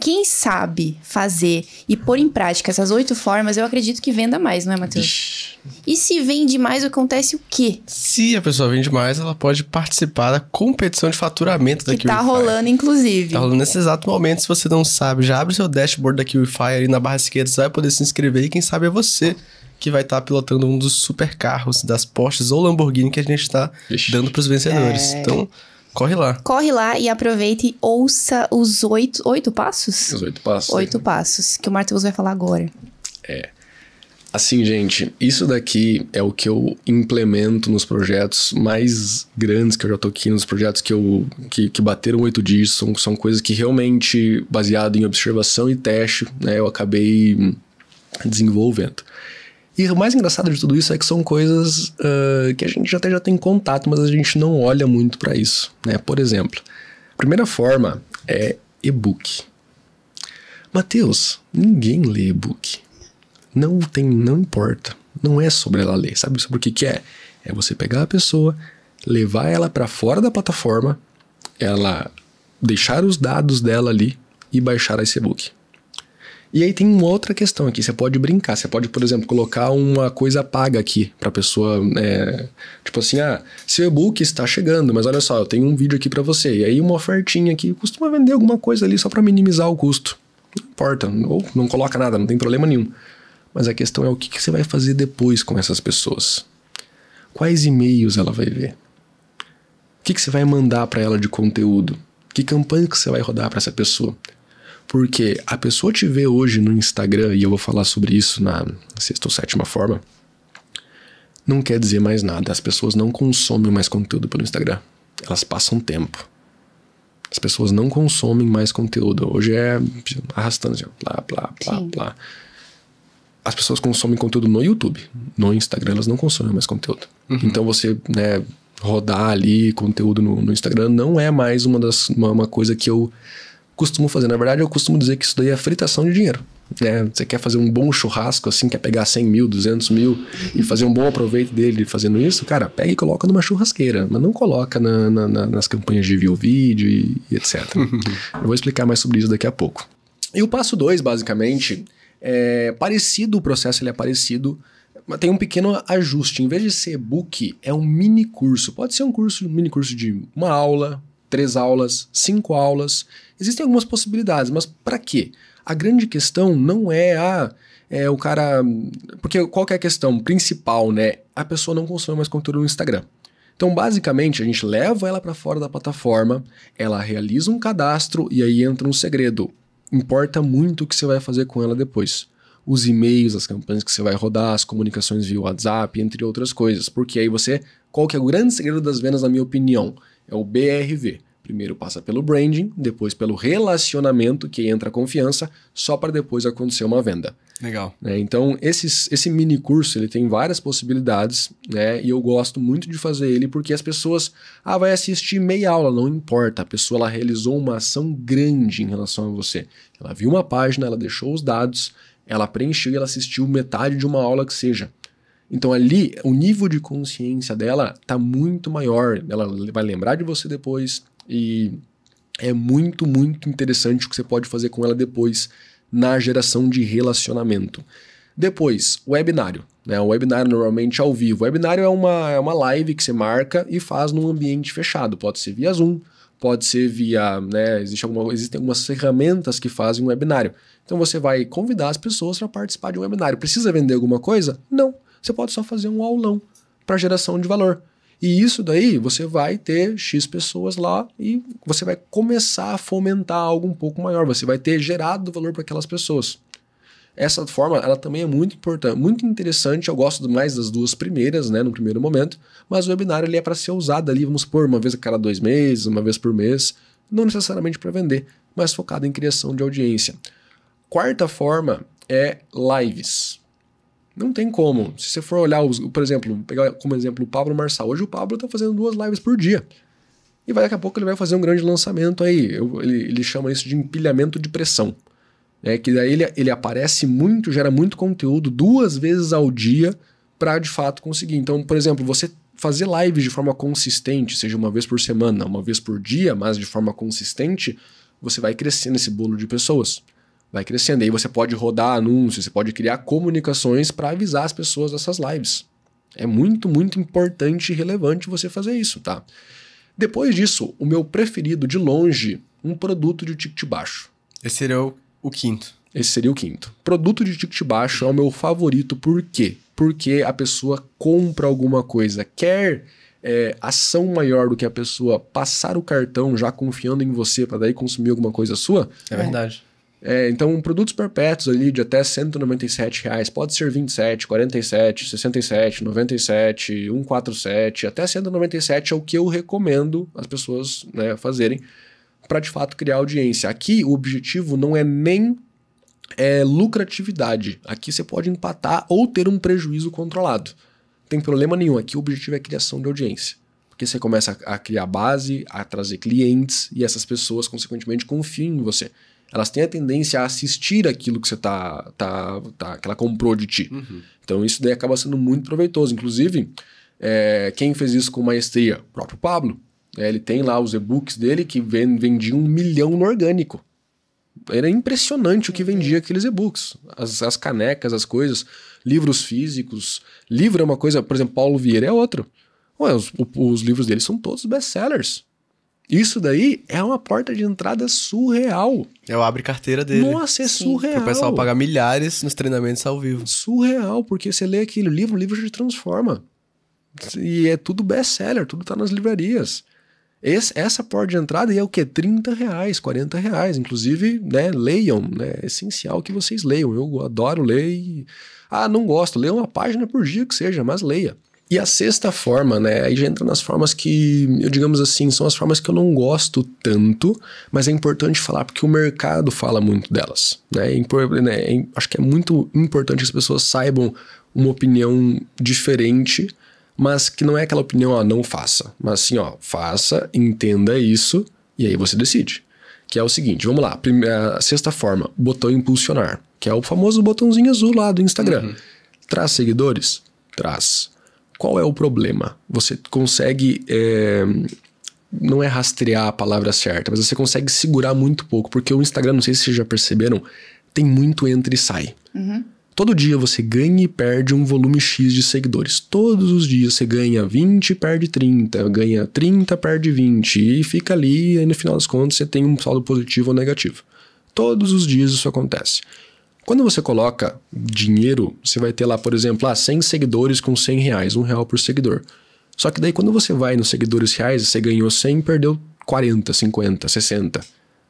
quem sabe fazer e pôr em prática essas oito formas, eu acredito que venda mais, não é, Matheus? E se vende mais, acontece o quê? Se a pessoa vende mais, ela pode participar da competição de faturamento da que Tá rolando, inclusive. Tá rolando nesse exato momento. Se você não sabe, já abre seu dashboard da QuiFi ali na barra esquerda, você vai poder se inscrever e quem sabe é você que vai estar tá pilotando um dos supercarros das Porsches ou Lamborghini que a gente está dando para os vencedores. É... Então Corre lá. Corre lá e aproveite e ouça os oito, oito passos? Os oito passos. Oito né? passos, que o Matheus vai falar agora. É. Assim, gente, isso daqui é o que eu implemento nos projetos mais grandes que eu já toquei, nos projetos que, eu, que, que bateram oito dias, são, são coisas que realmente, baseado em observação e teste, né, eu acabei desenvolvendo. E o mais engraçado de tudo isso é que são coisas uh, que a gente até já tem contato, mas a gente não olha muito para isso. Né? Por exemplo, a primeira forma é e-book. Mateus, ninguém lê e-book. Não tem, não importa. Não é sobre ela ler. Sabe sobre o que, que é? É você pegar a pessoa, levar ela para fora da plataforma, ela deixar os dados dela ali e baixar esse e-book. E aí tem uma outra questão aqui, você pode brincar, você pode, por exemplo, colocar uma coisa paga aqui para pessoa, é, tipo assim, ah, seu e-book está chegando, mas olha só, eu tenho um vídeo aqui para você, e aí uma ofertinha aqui, costuma vender alguma coisa ali só para minimizar o custo. Não importa, ou não coloca nada, não tem problema nenhum. Mas a questão é o que, que você vai fazer depois com essas pessoas. Quais e-mails ela vai ver? O que, que você vai mandar para ela de conteúdo? Que campanha que você vai rodar para essa pessoa? Porque a pessoa te vê hoje no Instagram, e eu vou falar sobre isso na sexta ou sétima forma, não quer dizer mais nada. As pessoas não consomem mais conteúdo pelo Instagram. Elas passam tempo. As pessoas não consomem mais conteúdo. Hoje é arrastando, assim, plá, plá, plá, Sim. plá. As pessoas consomem conteúdo no YouTube. No Instagram, elas não consomem mais conteúdo. Uhum. Então, você, né, rodar ali conteúdo no, no, Instagram não é mais uma, das, uma, uma coisa que eu costumo fazer. Na verdade, eu costumo dizer que isso daí é fritação de dinheiro. Né? Você quer fazer um bom churrasco, assim, quer pegar 100 mil, 200 mil e fazer um bom aproveito dele fazendo isso, cara, pega e coloca numa churrasqueira, mas não coloca na, na, na, nas campanhas de view vídeo e, e etc. eu vou explicar mais sobre isso daqui a pouco. E o passo 2, basicamente, é parecido, o processo ele é parecido, mas tem um pequeno ajuste. Em vez de ser e-book, é um mini curso. Pode ser um curso, um mini curso de uma aula, três aulas, cinco aulas. Existem algumas possibilidades, mas para quê? A grande questão não é a ah, é, o cara. Porque qual é a questão principal, né? A pessoa não consome mais conteúdo no Instagram. Então, basicamente, a gente leva ela para fora da plataforma, ela realiza um cadastro e aí entra um segredo. Importa muito o que você vai fazer com ela depois. Os e-mails, as campanhas que você vai rodar, as comunicações via WhatsApp, entre outras coisas, porque aí você qual que é o grande segredo das vendas, na minha opinião? É o BRV. Primeiro passa pelo branding, depois pelo relacionamento, que entra a confiança, só para depois acontecer uma venda. Legal. É, então, esses, esse mini curso ele tem várias possibilidades, né? E eu gosto muito de fazer ele porque as pessoas. Ah, vai assistir meia aula, não importa. A pessoa ela realizou uma ação grande em relação a você. Ela viu uma página, ela deixou os dados, ela preencheu e ela assistiu metade de uma aula que seja. Então ali o nível de consciência dela tá muito maior, ela vai lembrar de você depois e é muito, muito interessante o que você pode fazer com ela depois na geração de relacionamento. Depois, o webinário. Né? O webinário normalmente é ao vivo. O webinário é uma, é uma live que você marca e faz num ambiente fechado. Pode ser via Zoom, pode ser via. Né, existe alguma, existem algumas ferramentas que fazem um webinário. Então você vai convidar as pessoas para participar de um webinário. Precisa vender alguma coisa? Não. Você pode só fazer um aulão para geração de valor. E isso daí você vai ter X pessoas lá e você vai começar a fomentar algo um pouco maior. Você vai ter gerado valor para aquelas pessoas. Essa forma, ela também é muito importante, muito interessante. Eu gosto mais das duas primeiras, né, no primeiro momento. Mas o webinar ele é para ser usado ali, vamos supor, uma vez a cada dois meses, uma vez por mês. Não necessariamente para vender, mas focado em criação de audiência. Quarta forma é lives. Não tem como. Se você for olhar, os, por exemplo, pegar como exemplo o Pablo Marçal. Hoje o Pablo está fazendo duas lives por dia. E vai, daqui a pouco ele vai fazer um grande lançamento aí. Eu, ele, ele, chama isso de empilhamento de pressão. É que daí ele, ele aparece muito, gera muito conteúdo duas vezes ao dia para de fato conseguir. Então, por exemplo, você fazer lives de forma consistente, seja uma vez por semana, uma vez por dia, mas de forma consistente, você vai crescer nesse bolo de pessoas vai crescendo. aí você pode rodar anúncios, você pode criar comunicações para avisar as pessoas dessas lives. É muito, muito importante e relevante você fazer isso, tá? Depois disso, o meu preferido de longe, um produto de ticket baixo. Esse seria o, o quinto. Esse seria o quinto. Produto de ticket baixo é o meu favorito, por quê? Porque a pessoa compra alguma coisa, quer é, ação maior do que a pessoa passar o cartão já confiando em você para daí consumir alguma coisa sua. É verdade. É, então, produtos perpétuos ali de até 197 reais, pode ser 27, 47, 67, 97, 147, até 197 é o que eu recomendo as pessoas né, fazerem para de fato criar audiência. Aqui o objetivo não é nem é, lucratividade. Aqui você pode empatar ou ter um prejuízo controlado. Não tem problema nenhum. Aqui o objetivo é criação de audiência porque você começa a criar base, a trazer clientes e essas pessoas, consequentemente, confiam em você elas têm a tendência a assistir aquilo que você tá, tá, tá que ela comprou de ti. Uhum. Então isso daí acaba sendo muito proveitoso. Inclusive, é, quem fez isso com maestria? O próprio Pablo. É, ele tem lá os e-books dele que vendia um milhão no orgânico. Era impressionante o que vendia aqueles e-books. As, as canecas, as coisas, livros físicos. Livro é uma coisa, por exemplo, Paulo Vieira é outro. Ué, os, os livros dele são todos best-sellers. Isso daí é uma porta de entrada surreal. É o abre carteira dele. Nossa, é Sim. surreal. Porque o pessoal paga milhares nos treinamentos ao vivo. Surreal, porque você lê aquele livro, o livro te transforma. E é tudo best-seller, tudo tá nas livrarias. Esse, essa porta de entrada é o que? 30 reais, 40 reais. Inclusive, né, leiam, né? É essencial que vocês leiam. Eu adoro ler e... Ah, não gosto. Leia uma página por dia que seja, mas leia. E a sexta forma, né? Aí já entra nas formas que, eu digamos assim, são as formas que eu não gosto tanto, mas é importante falar porque o mercado fala muito delas. Né? É, né, é acho que é muito importante que as pessoas saibam uma opinião diferente, mas que não é aquela opinião, ó, ah, não faça. Mas assim, ó, faça, entenda isso e aí você decide. Que é o seguinte, vamos lá. Primeira, sexta forma, botão impulsionar, que é o famoso botãozinho azul lá do Instagram. Uhum. Traz seguidores? Traz qual é o problema? Você consegue. É, não é rastrear a palavra certa, mas você consegue segurar muito pouco, porque o Instagram, não sei se vocês já perceberam, tem muito entre e sai. Uhum. Todo dia você ganha e perde um volume X de seguidores. Todos os dias você ganha 20 perde 30, ganha 30, perde 20, e fica ali, e no final das contas você tem um saldo positivo ou negativo. Todos os dias isso acontece. Quando você coloca dinheiro, você vai ter lá, por exemplo, ah, 100 seguidores com 100 reais, um real por seguidor. Só que daí quando você vai nos seguidores reais, você ganhou 100 perdeu 40, 50, 60.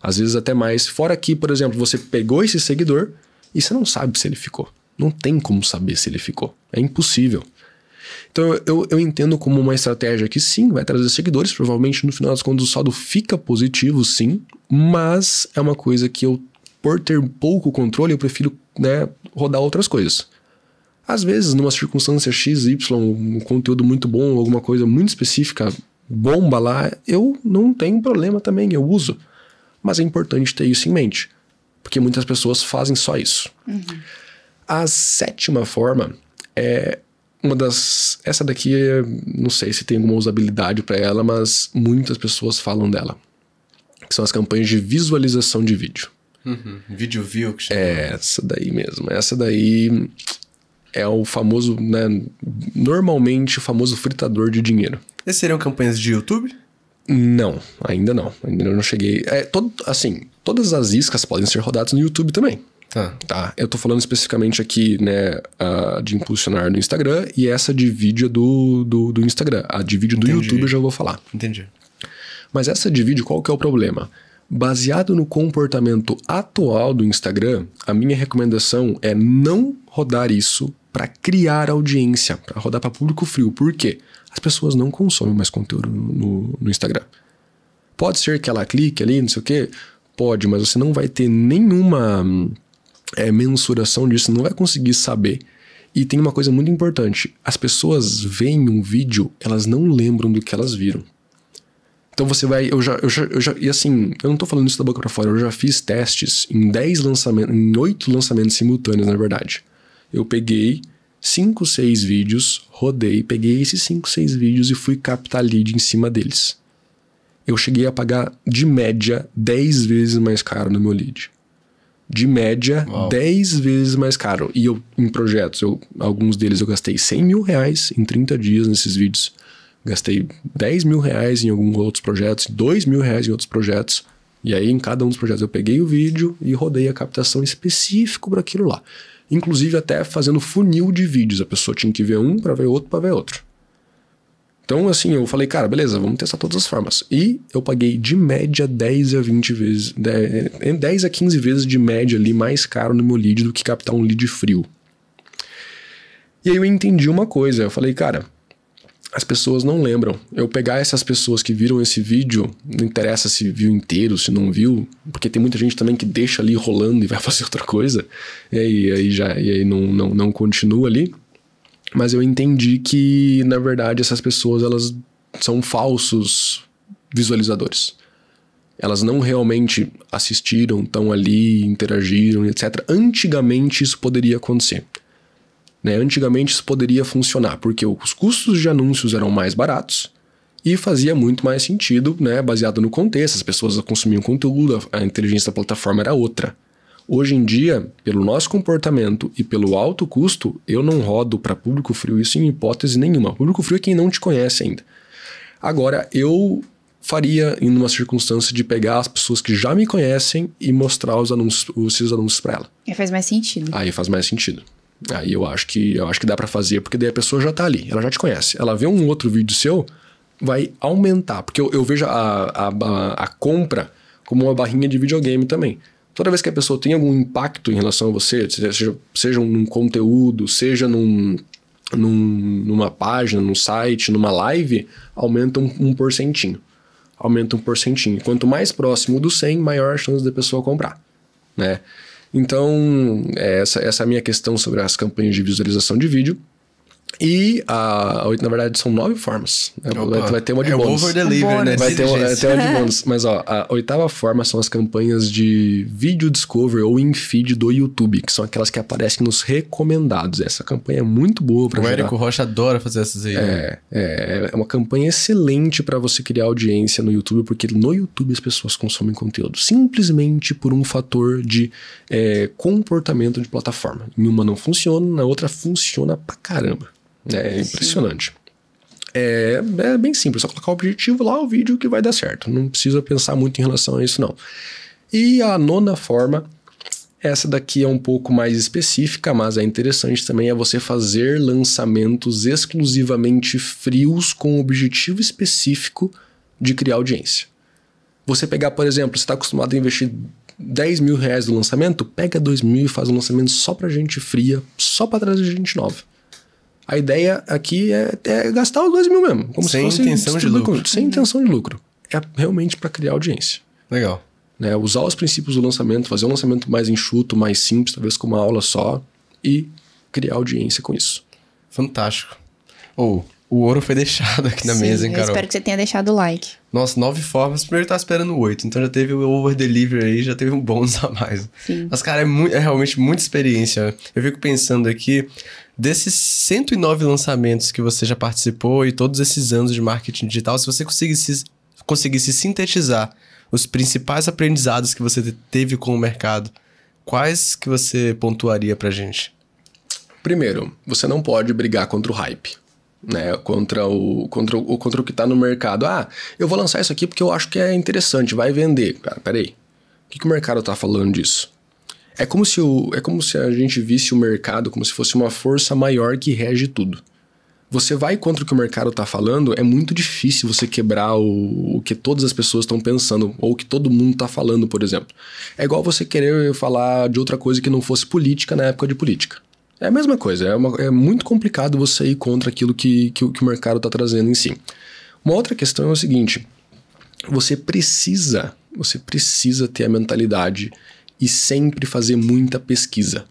Às vezes até mais. Fora que, por exemplo, você pegou esse seguidor e você não sabe se ele ficou. Não tem como saber se ele ficou. É impossível. Então eu, eu entendo como uma estratégia que sim, vai trazer seguidores. Provavelmente no final das contas o saldo fica positivo, sim. Mas é uma coisa que eu por ter pouco controle, eu prefiro né, rodar outras coisas. Às vezes, numa circunstância X, Y, um conteúdo muito bom, alguma coisa muito específica, bomba lá, eu não tenho problema também, eu uso. Mas é importante ter isso em mente, porque muitas pessoas fazem só isso. Uhum. A sétima forma é uma das. Essa daqui, não sei se tem alguma usabilidade para ela, mas muitas pessoas falam dela. Que são as campanhas de visualização de vídeo. Uhum. Video view que chama. É, essa daí mesmo. Essa daí é o famoso, né? Normalmente o famoso fritador de dinheiro. Essas seriam campanhas de YouTube? Não, ainda não. Ainda não cheguei. É, todo, assim, todas as iscas podem ser rodadas no YouTube também. Tá. tá. Eu tô falando especificamente aqui, né, a de impulsionar do Instagram e essa de vídeo do, do, do Instagram. A de vídeo Entendi. do YouTube eu já vou falar. Entendi. Mas essa de vídeo, qual que é o problema? Baseado no comportamento atual do Instagram, a minha recomendação é não rodar isso para criar audiência, para rodar para público frio. Por quê? As pessoas não consomem mais conteúdo no, no, Instagram. Pode ser que ela clique ali, não sei o quê? Pode, mas você não vai ter nenhuma é, mensuração disso, não vai conseguir saber. E tem uma coisa muito importante: as pessoas veem um vídeo, elas não lembram do que elas viram. Então você vai. Eu já, eu já, eu já. E assim, eu não tô falando isso da boca pra fora, eu já fiz testes em 10 lançamentos, em 8 lançamentos simultâneos, na verdade. Eu peguei 5, 6 vídeos, rodei, peguei esses 5, 6 vídeos e fui captar lead em cima deles. Eu cheguei a pagar, de média, 10 vezes mais caro no meu lead. De média, Uau. 10 vezes mais caro. E eu, em projetos, eu, alguns deles eu gastei 100 mil reais em 30 dias nesses vídeos. Gastei 10 mil reais em alguns outros projetos, 2 mil reais em outros projetos. E aí, em cada um dos projetos, eu peguei o vídeo e rodei a captação específico para aquilo lá. Inclusive, até fazendo funil de vídeos. A pessoa tinha que ver um para ver outro para ver outro. Então, assim, eu falei, cara, beleza, vamos testar todas as formas. E eu paguei de média 10 a 20 vezes, 10, eh, a 15 vezes de média ali mais caro no meu lead do que captar um lead frio. E aí eu entendi uma coisa, eu falei, cara, as pessoas não lembram. Eu pegar essas pessoas que viram esse vídeo, não interessa se viu inteiro, se não viu, porque tem muita gente também que deixa ali rolando e vai fazer outra coisa, e aí, aí já e aí não, não, não continua ali. Mas eu entendi que, na verdade, essas pessoas elas são falsos visualizadores. Elas não realmente assistiram, estão ali, interagiram, etc. Antigamente isso poderia acontecer. Né? Antigamente isso poderia funcionar, porque os custos de anúncios eram mais baratos e fazia muito mais sentido, né? baseado no contexto, as pessoas consumiam conteúdo, a inteligência da plataforma era outra. Hoje em dia, pelo nosso comportamento e pelo alto custo, eu não rodo para público frio isso em hipótese nenhuma. Público frio é quem não te conhece ainda. Agora, eu faria em uma circunstância de pegar as pessoas que já me conhecem e mostrar os anúncios, os seus anúncios para ela. Aí faz mais sentido. Aí faz mais sentido. Aí eu acho que eu acho que dá para fazer, porque daí a pessoa já tá ali, ela já te conhece. Ela vê um outro vídeo seu, vai aumentar. Porque eu, eu vejo a, a, a, a compra como uma barrinha de videogame também. Toda vez que a pessoa tem algum impacto em relação a você, seja, seja num conteúdo, seja num, num, numa página, num site, numa live, aumenta um, um porcentinho. Aumenta um porcentinho. Quanto mais próximo do 100, maior a chance da pessoa comprar, né? Então, é essa, essa é a minha questão sobre as campanhas de visualização de vídeo. E, a, oito na verdade, são nove formas. Né? vai, vai, ter uma de é bônus. Over deliver, né? bônus. né? Vai ter, vai ter uma de bônus. Mas, ó, a oitava forma são as campanhas de vídeo discover ou in-feed do YouTube, que são aquelas que aparecem nos recomendados. Essa campanha é muito boa para O Érico Rocha adora fazer essas aí. Né? É, é, é uma campanha excelente para você criar audiência no YouTube, porque no YouTube as pessoas consomem conteúdo simplesmente por um fator de é, comportamento de plataforma. Em uma não funciona, na outra funciona pra caramba. É impressionante. É, é, bem simples, só colocar o objetivo lá, o vídeo que vai dar certo. Não precisa pensar muito em relação a isso, não. E a nona forma, essa daqui é um pouco mais específica, mas é interessante também, é você fazer lançamentos exclusivamente frios com o objetivo específico de criar audiência. Você pegar, por exemplo, você está acostumado a investir 10 mil reais no lançamento, pega 2 mil e faz um lançamento só para gente fria, só para trazer gente nova. A ideia aqui é, é gastar os 2 mil mesmo. Como sem se intenção de lucro. sem intenção de lucro. É realmente para criar audiência. Legal. Né? Usar os princípios do lançamento, fazer um lançamento mais enxuto, mais simples, talvez com uma aula só, e criar audiência com isso. Fantástico. Ou, oh, o ouro foi deixado aqui na Sim, mesa, hein, Carol? Eu espero que você tenha deixado o like. Nossa, nove formas. Primeiro tá esperando oito, então já teve o over delivery aí, já teve um bônus a mais. Sim. Mas, cara, é, muito, é realmente muita experiência. Eu fico pensando aqui desses 109 lançamentos que você já participou e todos esses anos de marketing digital, se você conseguisse, conseguisse sintetizar os principais aprendizados que você teve com o mercado, quais que você pontuaria pra gente? Primeiro, você não pode brigar contra o hype. Né, contra o contra o contra o que está no mercado. Ah, eu vou lançar isso aqui porque eu acho que é interessante, vai vender. Cara, ah, peraí. O que, que o mercado está falando disso? É como, se o, é como se a gente visse o mercado como se fosse uma força maior que rege tudo. Você vai contra o que o mercado está falando, é muito difícil você quebrar o, o que todas as pessoas estão pensando, ou o que todo mundo está falando, por exemplo. É igual você querer falar de outra coisa que não fosse política na época de política. É a mesma coisa, é, uma, é muito complicado você ir contra aquilo que, que, que o mercado está trazendo em si. Uma outra questão é o seguinte: você precisa, você precisa ter a mentalidade e sempre fazer muita pesquisa.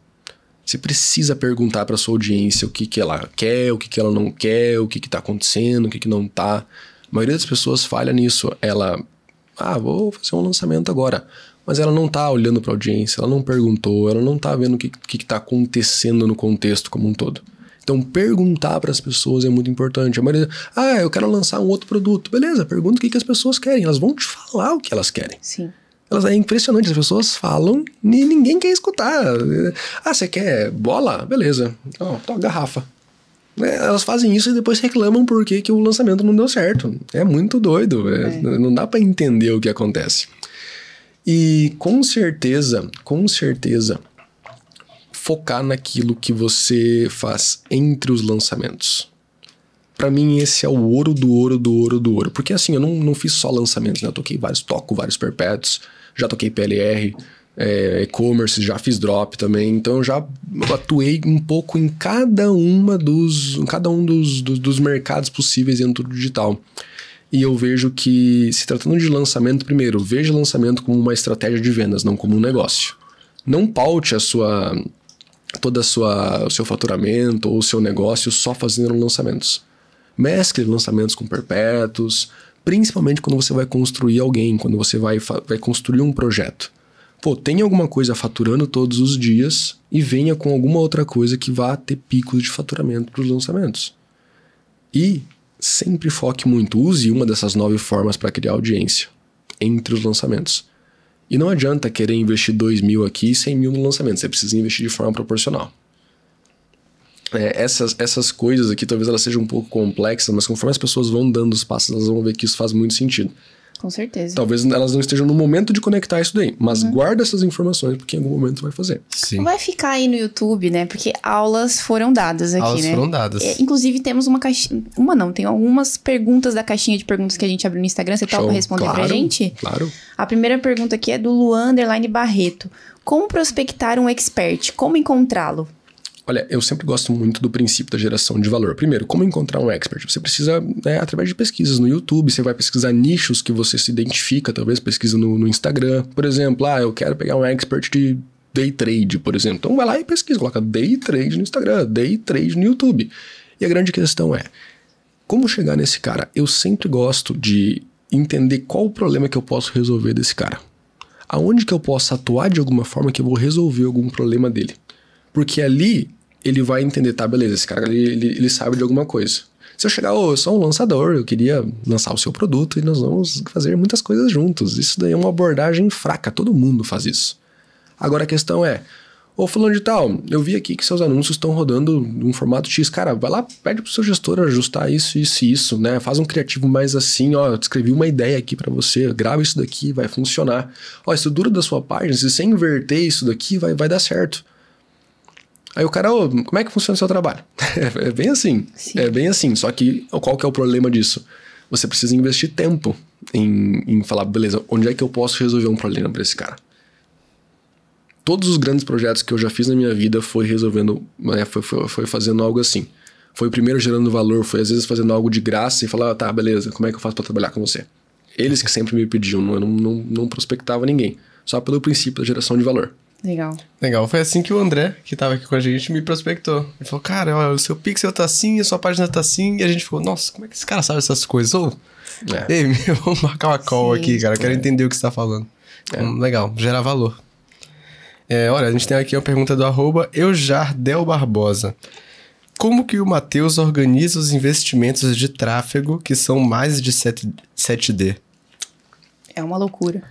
Você precisa perguntar para sua audiência o que, que ela quer, o que, que ela não quer, o que está acontecendo, o que, que não está. A maioria das pessoas falha nisso. Ela, ah, vou fazer um lançamento agora. Mas ela não está olhando para a audiência, ela não perguntou, ela não está vendo o que está acontecendo no contexto como um todo. Então, perguntar para as pessoas é muito importante. A maioria, ah, eu quero lançar um outro produto. Beleza, pergunta o que, que as pessoas querem. Elas vão te falar o que elas querem. Sim. Elas, é impressionante, as pessoas falam e ninguém quer escutar. Ah, você quer bola? Beleza. Ó, oh, toca garrafa. É, elas fazem isso e depois reclamam porque que o lançamento não deu certo. É muito doido. É, é. não dá para entender o que acontece. E com certeza, com certeza, focar naquilo que você faz entre os lançamentos. Para mim, esse é o ouro do ouro do ouro do ouro. Porque assim, eu não, não fiz só lançamentos, né? Eu toquei vários, toco vários perpétuos já toquei PLR, é, e-commerce, já fiz drop também, então eu já atuei um pouco em cada uma dos, cada um dos, dos, dos mercados possíveis dentro do digital. E eu vejo que, se tratando de lançamento, primeiro, veja lançamento como uma estratégia de vendas, não como um negócio. Não paute a sua toda a sua o seu faturamento ou o seu negócio só fazendo lançamentos. Mescle lançamentos com perpétuos, principalmente quando você vai construir alguém, quando você vai, vai construir um projeto. Pô, tenha alguma coisa faturando todos os dias e venha com alguma outra coisa que vá ter picos de faturamento para os lançamentos. E sempre foque muito, use uma dessas nove formas para criar audiência entre os lançamentos. E não adianta querer investir 2 mil aqui e 100 mil no lançamento, você precisa investir de forma proporcional é, essas, essas coisas aqui talvez elas sejam um pouco complexas, mas conforme as pessoas vão dando os passos, elas vão ver que isso faz muito sentido. Com certeza. Talvez elas não estejam no momento de conectar isso daí, mas uhum. guarda essas informações, porque em algum momento vai fazer. Sim. Vai ficar aí no YouTube, né? Porque aulas foram dadas aqui, aulas né? Aulas foram dadas. É, inclusive, temos uma caixinha. Uma não, tem algumas perguntas da caixinha de perguntas que a gente abriu no Instagram. Você tá Show. topa responder claro, pra gente? Claro. A primeira pergunta aqui é do Luanderline Barreto. Como prospectar um expert? Como encontrá-lo? Olha, eu sempre gosto muito do princípio da geração de valor. Primeiro, como encontrar um expert? Você precisa, né, através de pesquisas no YouTube, você vai pesquisar nichos que você se identifica, talvez pesquisa no, no Instagram. Por exemplo, ah, eu quero pegar um expert de day trade, por exemplo. Então vai lá e pesquisa, coloca day trade no Instagram, day trade no YouTube. E a grande questão é, como chegar nesse cara? Eu sempre gosto de entender qual o problema que eu posso resolver desse cara. Aonde que eu posso atuar de alguma forma que eu vou resolver algum problema dele. Porque ali ele vai entender, tá, beleza, esse cara ele, ele, ele sabe de alguma coisa. Se eu chegar, oh, eu sou um lançador, eu queria lançar o seu produto e nós vamos fazer muitas coisas juntos. Isso daí é uma abordagem fraca, todo mundo faz isso. Agora a questão é, Ô, fulano de tal, eu vi aqui que seus anúncios estão rodando num formato X. Cara, vai lá, pede pro seu gestor ajustar isso, isso e isso, né? Faz um criativo mais assim, ó, escrevi uma ideia aqui para você, grava isso daqui, vai funcionar. Ó, a estrutura da sua página, se você inverter isso daqui, vai, vai dar certo. Aí o cara, como é que funciona o seu trabalho? é bem assim. Sim. É bem assim. Só que qual que é o problema disso? Você precisa investir tempo em, em falar, beleza, onde é que eu posso resolver um problema para esse cara? Todos os grandes projetos que eu já fiz na minha vida foi resolvendo, né, foi, foi, foi fazendo algo assim. Foi primeiro gerando valor, foi às vezes fazendo algo de graça e falar, ah, tá, beleza, como é que eu faço para trabalhar com você? Eles que sempre me pediam, eu não, não, não prospectava ninguém, só pelo princípio da geração de valor. Legal. Legal. Foi assim que o André, que tava aqui com a gente, me prospectou. Ele falou, cara, olha, o seu pixel tá assim, a sua página tá assim. E a gente ficou, nossa, como é que esse cara sabe essas coisas? Ou, oh, é. ei, meu, vamos marcar uma call Sim. aqui, cara. Quero é. entender o que você tá falando. É. Então, legal, gerar valor. É, olha, a gente tem aqui uma pergunta do arroba Eujardel Barbosa. Como que o Matheus organiza os investimentos de tráfego que são mais de 7, 7D? É uma loucura.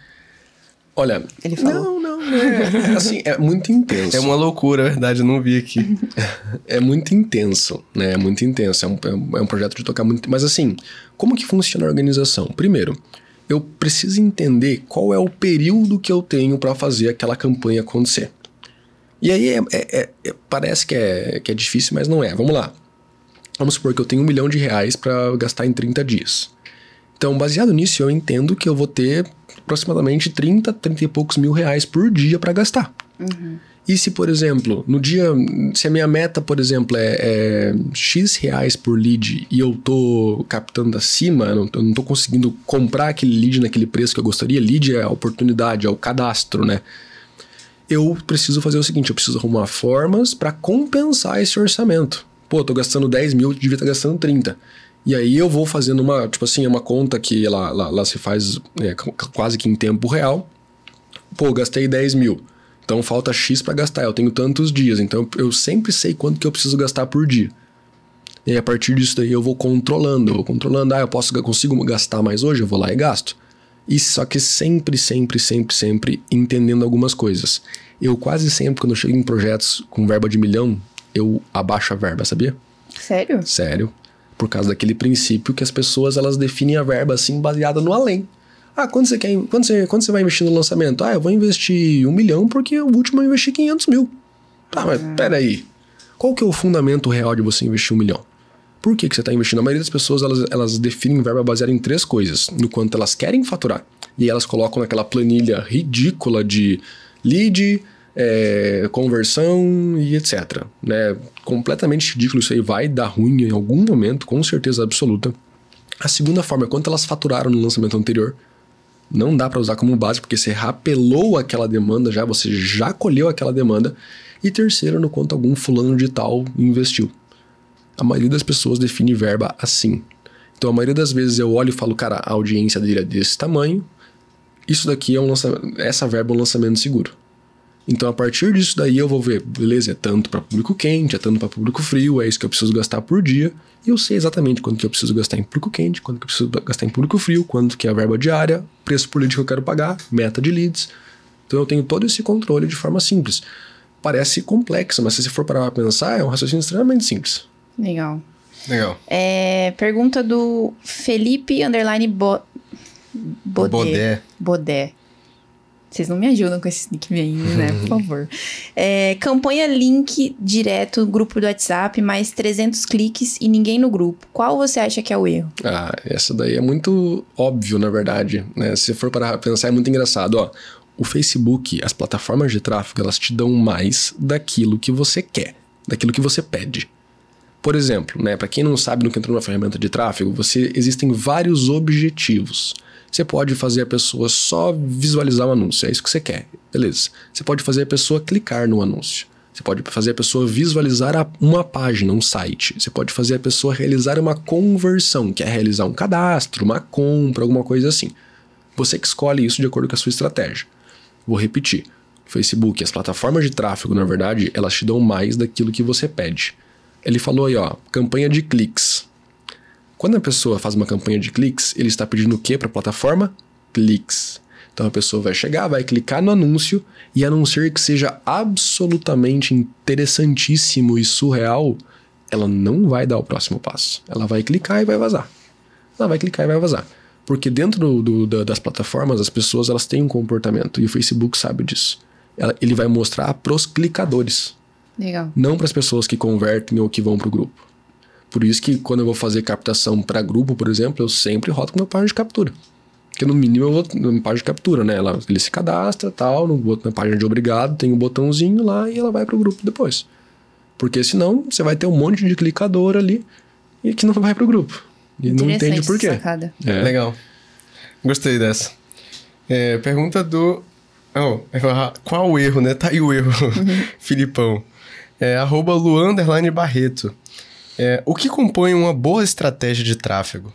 Olha, ele falou. Não, é, é, assim, é muito intenso. É uma loucura, a verdade, eu não vi aqui. é muito intenso, né? É muito intenso. É, é um, é um projeto de tocar muito. Mas assim, como que funciona a organização? Primeiro, eu preciso entender qual é o período que eu tenho para fazer aquela campanha acontecer. E aí é, é, é, é, parece que é, que é difícil, mas não é. Vamos lá. Vamos supor que eu tenho um milhão de reais para gastar em 30 dias. Então, baseado nisso, eu entendo que eu vou ter aproximadamente 30, 30 e poucos mil reais por dia para gastar. Uhum. E se, por exemplo, no dia. Se a minha meta, por exemplo, é, é X reais por lead e eu tô captando acima, eu não, eu não tô conseguindo comprar aquele lead naquele preço que eu gostaria, lead é a oportunidade, é o cadastro, né? Eu preciso fazer o seguinte: eu preciso arrumar formas para compensar esse orçamento. Pô, tô gastando 10 mil, devia estar tá gastando 30. E aí eu vou fazendo uma, tipo assim, uma conta que ela, ela, se faz é, quase que em tempo real. Pô, gastei 10 mil. Então falta X para gastar. Eu tenho tantos dias. Então eu sempre sei quanto que eu preciso gastar por dia. E a partir disso daí eu vou controlando, eu vou controlando. Ah, eu posso, eu consigo gastar mais hoje, eu vou lá e gasto. E só que sempre, sempre, sempre, sempre entendendo algumas coisas. Eu quase sempre, quando eu chego em projetos com verba de milhão, eu abaixo a verba, sabia? Sério? Sério. Por causa daquele princípio que as pessoas elas definem a verba assim baseada no além. Ah, quando você quer, quando você, quando você vai investir no lançamento? Ah, eu vou investir um milhão porque o último eu investi 500 mil. Tá, mas é. peraí. Qual que é o fundamento real de você investir um milhão? Por que, que você está investindo? A maioria das pessoas elas, elas definem verba baseada em três coisas: no quanto elas querem faturar. E elas colocam naquela planilha ridícula de lead, é, conversão e etc. Né? Completamente ridículo isso aí, vai dar ruim em algum momento, com certeza absoluta. A segunda forma é quanto elas faturaram no lançamento anterior. Não dá para usar como base, porque você rapelou aquela demanda já, você já colheu aquela demanda. E terceiro, no quanto algum fulano de tal investiu. A maioria das pessoas define verba assim. Então, a maioria das vezes eu olho e falo, cara, a audiência dele é desse tamanho, isso daqui é um lançamento, essa verba é um lançamento seguro. Então, a partir disso daí, eu vou ver, beleza, é tanto para público quente, é tanto para público frio, é isso que eu preciso gastar por dia. E eu sei exatamente quanto que eu preciso gastar em público quente, quanto que eu preciso gastar em público frio, quanto que é a verba diária, preço por lead que eu quero pagar, meta de leads. Então, eu tenho todo esse controle de forma simples. Parece complexo, mas se você for parar para pensar, é um raciocínio extremamente simples. Legal. Legal. É, pergunta do Felipe Underline Bo... Bodé. Bodé. Bodé. Vocês não me ajudam com esse nickname, né? Por favor. É, campanha link direto, grupo do WhatsApp, mais 300 cliques e ninguém no grupo. Qual você acha que é o erro? Ah, essa daí é muito óbvio, na verdade. Né? Se for para pensar, é muito engraçado. Ó, o Facebook, as plataformas de tráfego, elas te dão mais daquilo que você quer, daquilo que você pede. Por exemplo, né, para quem não sabe, que entrou na ferramenta de tráfego, você existem vários objetivos. Você pode fazer a pessoa só visualizar o um anúncio, é isso que você quer, beleza. Você pode fazer a pessoa clicar no anúncio. Você pode fazer a pessoa visualizar uma página, um site. Você pode fazer a pessoa realizar uma conversão, que é realizar um cadastro, uma compra, alguma coisa assim. Você que escolhe isso de acordo com a sua estratégia. Vou repetir. Facebook, as plataformas de tráfego, na verdade, elas te dão mais daquilo que você pede. Ele falou aí, ó, campanha de cliques. Quando a pessoa faz uma campanha de cliques, ele está pedindo o que para a plataforma? Cliques. Então a pessoa vai chegar, vai clicar no anúncio e a não ser que seja absolutamente interessantíssimo e surreal, ela não vai dar o próximo passo. Ela vai clicar e vai vazar. Ela vai clicar e vai vazar. Porque dentro do, do, das plataformas, as pessoas elas têm um comportamento e o Facebook sabe disso. Ela, ele vai mostrar para os clicadores. Legal. Não para as pessoas que convertem ou que vão para o grupo. Por isso que quando eu vou fazer captação para grupo, por exemplo, eu sempre roto com uma página de captura. Porque no mínimo eu vou na página de captura, né? Ela, ele se cadastra tal, no, na página de obrigado tem um botãozinho lá e ela vai para o grupo depois. Porque senão você vai ter um monte de clicador ali e que não vai para o grupo. E não entende por quê. Sacada. É. Legal. Gostei dessa. É, pergunta do. Oh, é, ah, qual o erro, né? Tá aí o erro, uhum. Filipão. É, arroba Lu Barreto. É, o que compõe uma boa estratégia de tráfego?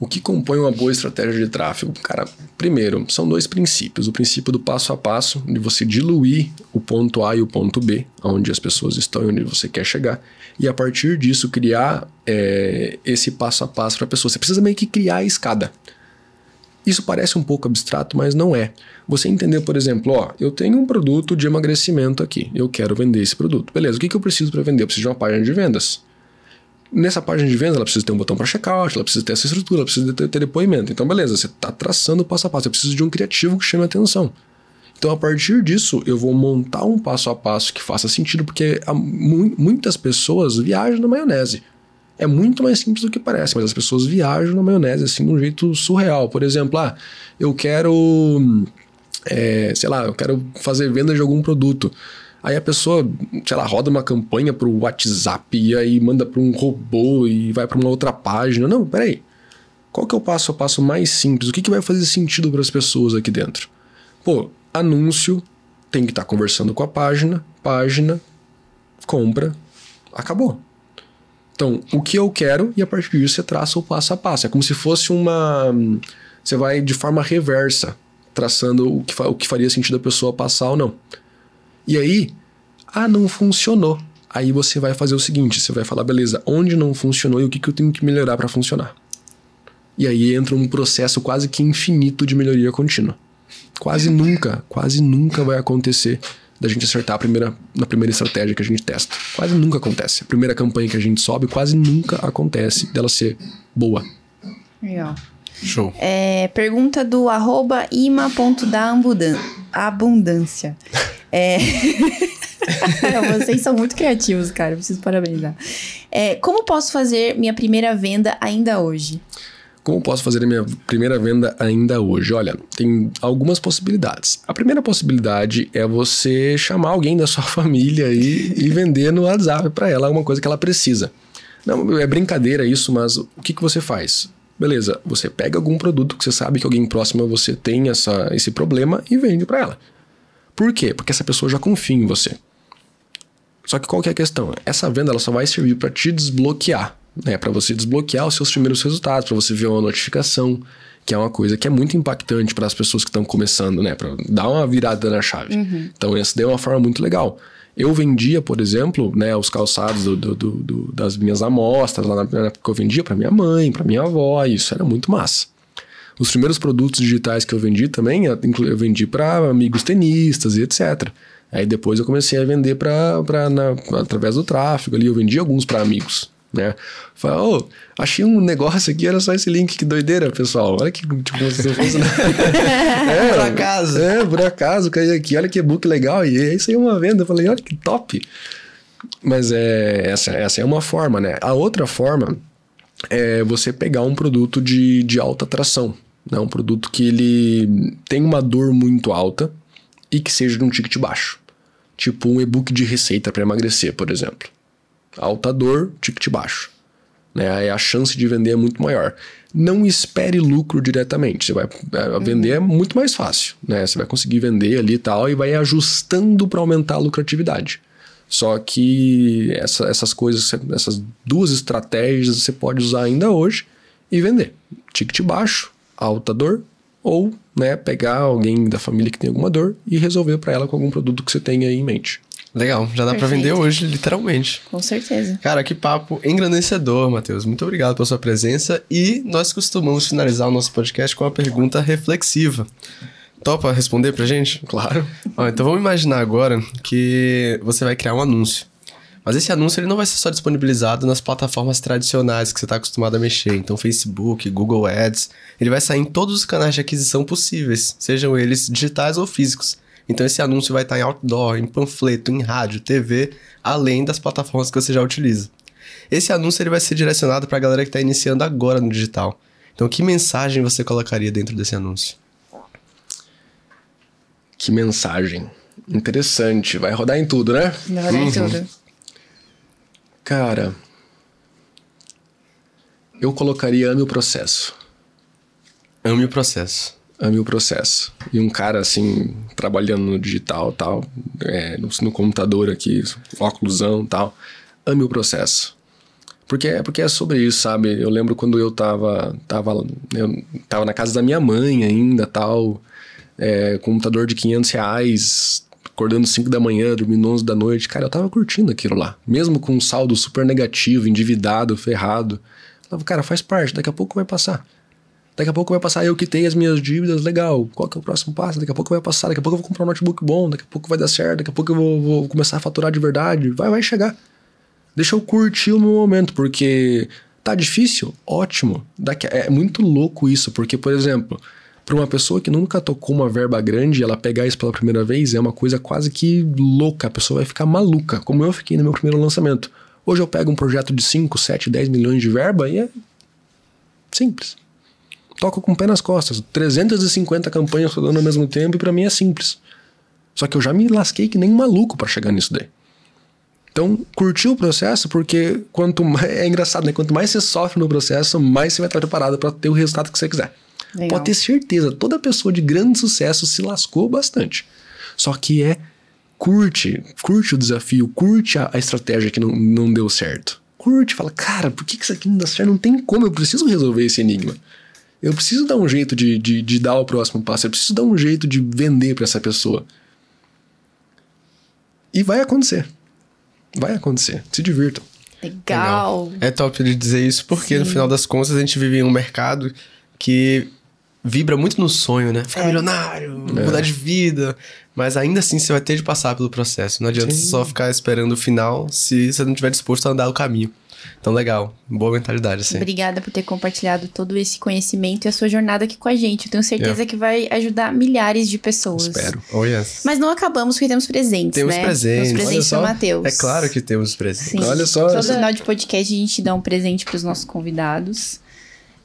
O que compõe uma boa estratégia de tráfego? Cara, primeiro, são dois princípios. O princípio do passo a passo, de você diluir o ponto A e o ponto B, onde as pessoas estão e onde você quer chegar, e a partir disso criar é, esse passo a passo para a pessoa. Você precisa meio que criar a escada. Isso parece um pouco abstrato, mas não é. Você entender, por exemplo, ó, eu tenho um produto de emagrecimento aqui, eu quero vender esse produto. Beleza, o que, que eu preciso para vender? Eu preciso de uma página de vendas. Nessa página de vendas, ela precisa ter um botão para checkout, ela precisa ter essa estrutura, ela precisa ter, ter depoimento. Então, beleza, você está traçando passo a passo, eu preciso de um criativo que chame a atenção. Então, a partir disso, eu vou montar um passo a passo que faça sentido, porque mu muitas pessoas viajam na maionese. É muito mais simples do que parece, mas as pessoas viajam na maionese assim de um jeito surreal. Por exemplo, ah, eu quero. Hum, é, sei lá, eu quero fazer venda de algum produto. Aí a pessoa, sei lá, roda uma campanha pro WhatsApp e aí manda para um robô e vai para uma outra página. Não, peraí. Qual que é o passo a passo mais simples? O que, que vai fazer sentido para as pessoas aqui dentro? Pô, anúncio tem que estar tá conversando com a página, página, compra, acabou. Então, o que eu quero e a partir disso você traça o passo a passo. É como se fosse uma. Você vai de forma reversa, traçando o que, o que faria sentido a pessoa passar ou não. E aí, ah, não funcionou. Aí você vai fazer o seguinte, você vai falar, beleza, onde não funcionou e o que, que eu tenho que melhorar para funcionar? E aí entra um processo quase que infinito de melhoria contínua. Quase nunca, quase nunca vai acontecer da gente acertar a primeira, na primeira estratégia que a gente testa. Quase nunca acontece. A primeira campanha que a gente sobe quase nunca acontece dela ser boa. Legal. Show. É, pergunta do arroba ima.daabundância. É... Vocês são muito criativos, cara. Preciso parabenizar. É, como posso fazer minha primeira venda ainda hoje? Como posso fazer a minha primeira venda ainda hoje? Olha, tem algumas possibilidades. A primeira possibilidade é você chamar alguém da sua família e, e vender no WhatsApp para ela uma coisa que ela precisa. Não, é brincadeira isso, mas o que, que você faz? Beleza, você pega algum produto que você sabe que alguém próximo a você tem essa, esse problema e vende para ela. Por quê? Porque essa pessoa já confia em você. Só que qual que é a questão? Essa venda ela só vai servir para te desbloquear, né? Para você desbloquear os seus primeiros resultados, para você ver uma notificação, que é uma coisa que é muito impactante para as pessoas que estão começando, né? Para dar uma virada na chave. Uhum. Então essa daí é uma forma muito legal. Eu vendia, por exemplo, né, os calçados do, do, do, das minhas amostras, lá na época eu vendia para minha mãe, para minha avó, isso era muito massa. Os primeiros produtos digitais que eu vendi também, eu vendi para amigos tenistas e etc. Aí depois eu comecei a vender pra, pra, na, através do tráfego ali, eu vendi alguns para amigos né? Fala, oh, achei um negócio aqui, era só esse link, que doideira, pessoal. Olha que, tipo, se eu fosse... Né? é, por acaso. É, por acaso, caiu aqui, olha que e-book legal. E aí saiu uma venda, eu falei, olha que top. Mas é, essa, essa é uma forma, né? A outra forma é você pegar um produto de, de alta atração, né? Um produto que ele tem uma dor muito alta e que seja de um ticket baixo. Tipo um e-book de receita para emagrecer, por exemplo. Alta dor, ticket baixo. Né? Aí a chance de vender é muito maior. Não espere lucro diretamente. Você vai é, uhum. vender é muito mais fácil, né? Você vai conseguir vender ali e tal e vai ajustando para aumentar a lucratividade. Só que essa, essas coisas, essas duas estratégias você pode usar ainda hoje e vender. Ticket baixo, alta dor, ou né, pegar alguém da família que tem alguma dor e resolver para ela com algum produto que você tenha aí em mente. Legal, já dá para vender hoje, literalmente. Com certeza. Cara, que papo engrandecedor, Matheus. Muito obrigado pela sua presença e nós costumamos finalizar o nosso podcast com uma pergunta reflexiva. Topa responder pra gente? Claro. Ó, então vamos imaginar agora que você vai criar um anúncio. Mas esse anúncio ele não vai ser só disponibilizado nas plataformas tradicionais que você está acostumado a mexer, então Facebook, Google Ads, ele vai sair em todos os canais de aquisição possíveis, sejam eles digitais ou físicos. Então esse anúncio vai estar em outdoor, em panfleto, em rádio, TV, além das plataformas que você já utiliza. Esse anúncio ele vai ser direcionado para a galera que está iniciando agora no digital. Então que mensagem você colocaria dentro desse anúncio? Que mensagem? Interessante. Vai rodar em tudo, né? Vai rodar uhum. em tudo. Cara, eu colocaria ame o processo. Ame o processo ame o processo. E um cara, assim, trabalhando no digital tal, é, no, no, computador aqui, óculosão tal, ame o processo. Porque é, porque é sobre isso, sabe? Eu lembro quando eu tava, tava, eu tava na casa da minha mãe ainda, tal, é, computador de 500 reais, acordando 5 da manhã, dormindo 11 da noite. Cara, eu tava curtindo aquilo lá. Mesmo com um saldo super negativo, endividado, ferrado. Eu falava, cara, faz parte, daqui a pouco vai passar. Daqui a pouco vai passar, eu quitei as minhas dívidas, legal. Qual que é o próximo passo? Daqui a pouco vai passar, daqui a pouco eu vou comprar um notebook bom, daqui a pouco vai dar certo, daqui a pouco eu vou, vou começar a faturar de verdade. Vai, vai chegar. Deixa eu curtir o meu momento, porque tá difícil? Ótimo. Daqui, é muito louco isso, porque, por exemplo, para uma pessoa que nunca tocou uma verba grande, ela pegar isso pela primeira vez é uma coisa quase que louca. A pessoa vai ficar maluca, como eu fiquei no meu primeiro lançamento. Hoje eu pego um projeto de 5, 7, 10 milhões de verba e é simples toco com o pé nas costas. 350 campanhas rodando ao mesmo tempo e para mim é simples. Só que eu já me lasquei que nem um maluco para chegar nisso daí. Então, curtir o processo, porque quanto mais, é engraçado, né? Quanto mais você sofre no processo, mais você vai estar preparado para ter o resultado que você quiser. Legal. Pode ter certeza, toda pessoa de grande sucesso se lascou bastante. Só que é curte, curte o desafio, curte a, a estratégia que não, não deu certo. Curte, fala, cara, por que, que isso aqui não dá certo? Não tem como, eu preciso resolver esse enigma. Eu preciso dar um jeito de, de, de dar o próximo passo, eu preciso dar um jeito de vender para essa pessoa. E vai acontecer. Vai acontecer. Se divirtam. Legal. Legal. É top de dizer isso, porque Sim. no final das contas a gente vive em um mercado que vibra muito no sonho, né? Ficar é. milionário, é. mudar de vida. Mas ainda assim você vai ter de passar pelo processo. Não adianta Sim. só ficar esperando o final se você não estiver disposto a andar o caminho. Então, legal. Boa mentalidade, assim. Obrigada por ter compartilhado todo esse conhecimento e a sua jornada aqui com a gente. Eu tenho certeza yeah. que vai ajudar milhares de pessoas. Espero. Oh, yes. Mas não acabamos porque temos presentes, temos né? Presentes. Temos presentes do Matheus. É claro que temos presentes. Sim. Olha só. no essa... final de podcast a gente dá um presente para os nossos convidados.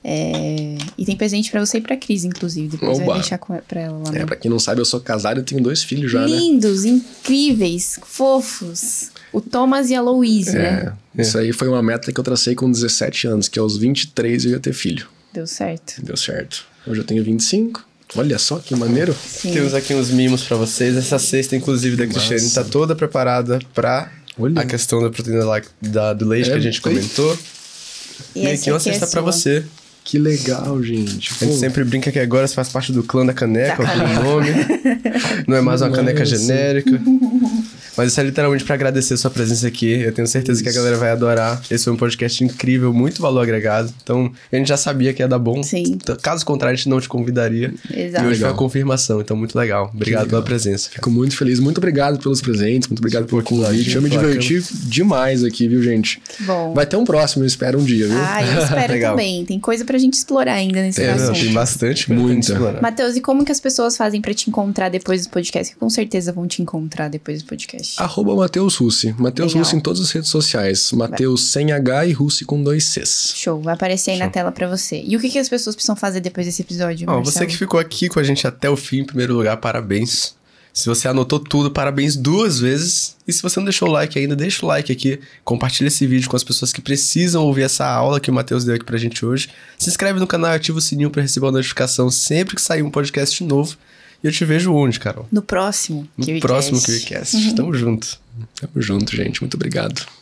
É... E tem presente para você e pra Cris, inclusive. Depois Oba. vai deixar pra ela lá. É, pra quem não sabe, eu sou casado e tenho dois filhos já, né? Lindos, né? incríveis, fofos. O Thomas e a Louise, é, né? Isso aí foi uma meta que eu tracei com 17 anos, que aos 23 eu ia ter filho. Deu certo. Deu certo. Hoje eu tenho 25. Olha só que maneiro. Sim. Temos aqui uns mimos para vocês. Essa cesta, inclusive, da Cristiane tá toda preparada para a questão da proteína lá, da, do leite é, que a gente foi? comentou. E, e aqui uma cesta é para você. Que legal, gente. Pô. A gente sempre brinca que agora você faz parte do clã da caneca, O nome. Não é mais uma caneca genérica. Mas isso é literalmente para agradecer sua presença aqui. Eu tenho certeza isso. que a galera vai adorar. Esse foi um podcast incrível, muito valor agregado. Então, a gente já sabia que ia dar bom. Sim. Caso contrário, a gente não te convidaria. Exato. E hoje legal. foi a confirmação, então muito legal. Obrigado legal. pela presença. Fico muito feliz. Muito obrigado pelos presentes, muito obrigado pelo convite. Eu me diverti demais aqui, viu, gente? Bom. Vai ter um próximo, eu espero um dia, viu? Ah, eu espero também. Tem coisa pra gente explorar ainda nesse tem, assunto. tem bastante, muito. Matheus, e como que as pessoas fazem para te encontrar depois do podcast? Que com certeza vão te encontrar depois do podcast. Arroba Matheus Russi. Matheus Russi em todas as redes sociais. Matheus sem H e Russi com dois Cs. Show, vai aparecer aí Show. na tela para você. E o que, que as pessoas precisam fazer depois desse episódio, Ó, Você que ficou aqui com a gente até o fim, em primeiro lugar, parabéns. Se você anotou tudo, parabéns duas vezes. E se você não deixou o like ainda, deixa o like aqui. Compartilha esse vídeo com as pessoas que precisam ouvir essa aula que o Matheus deu aqui pra gente hoje. Se inscreve no canal e ativa o sininho para receber a notificação sempre que sair um podcast novo eu te vejo onde, Carol? No próximo. No próximo KiwiCast. Uhum. Tamo junto. Tamo junto, gente. Muito obrigado.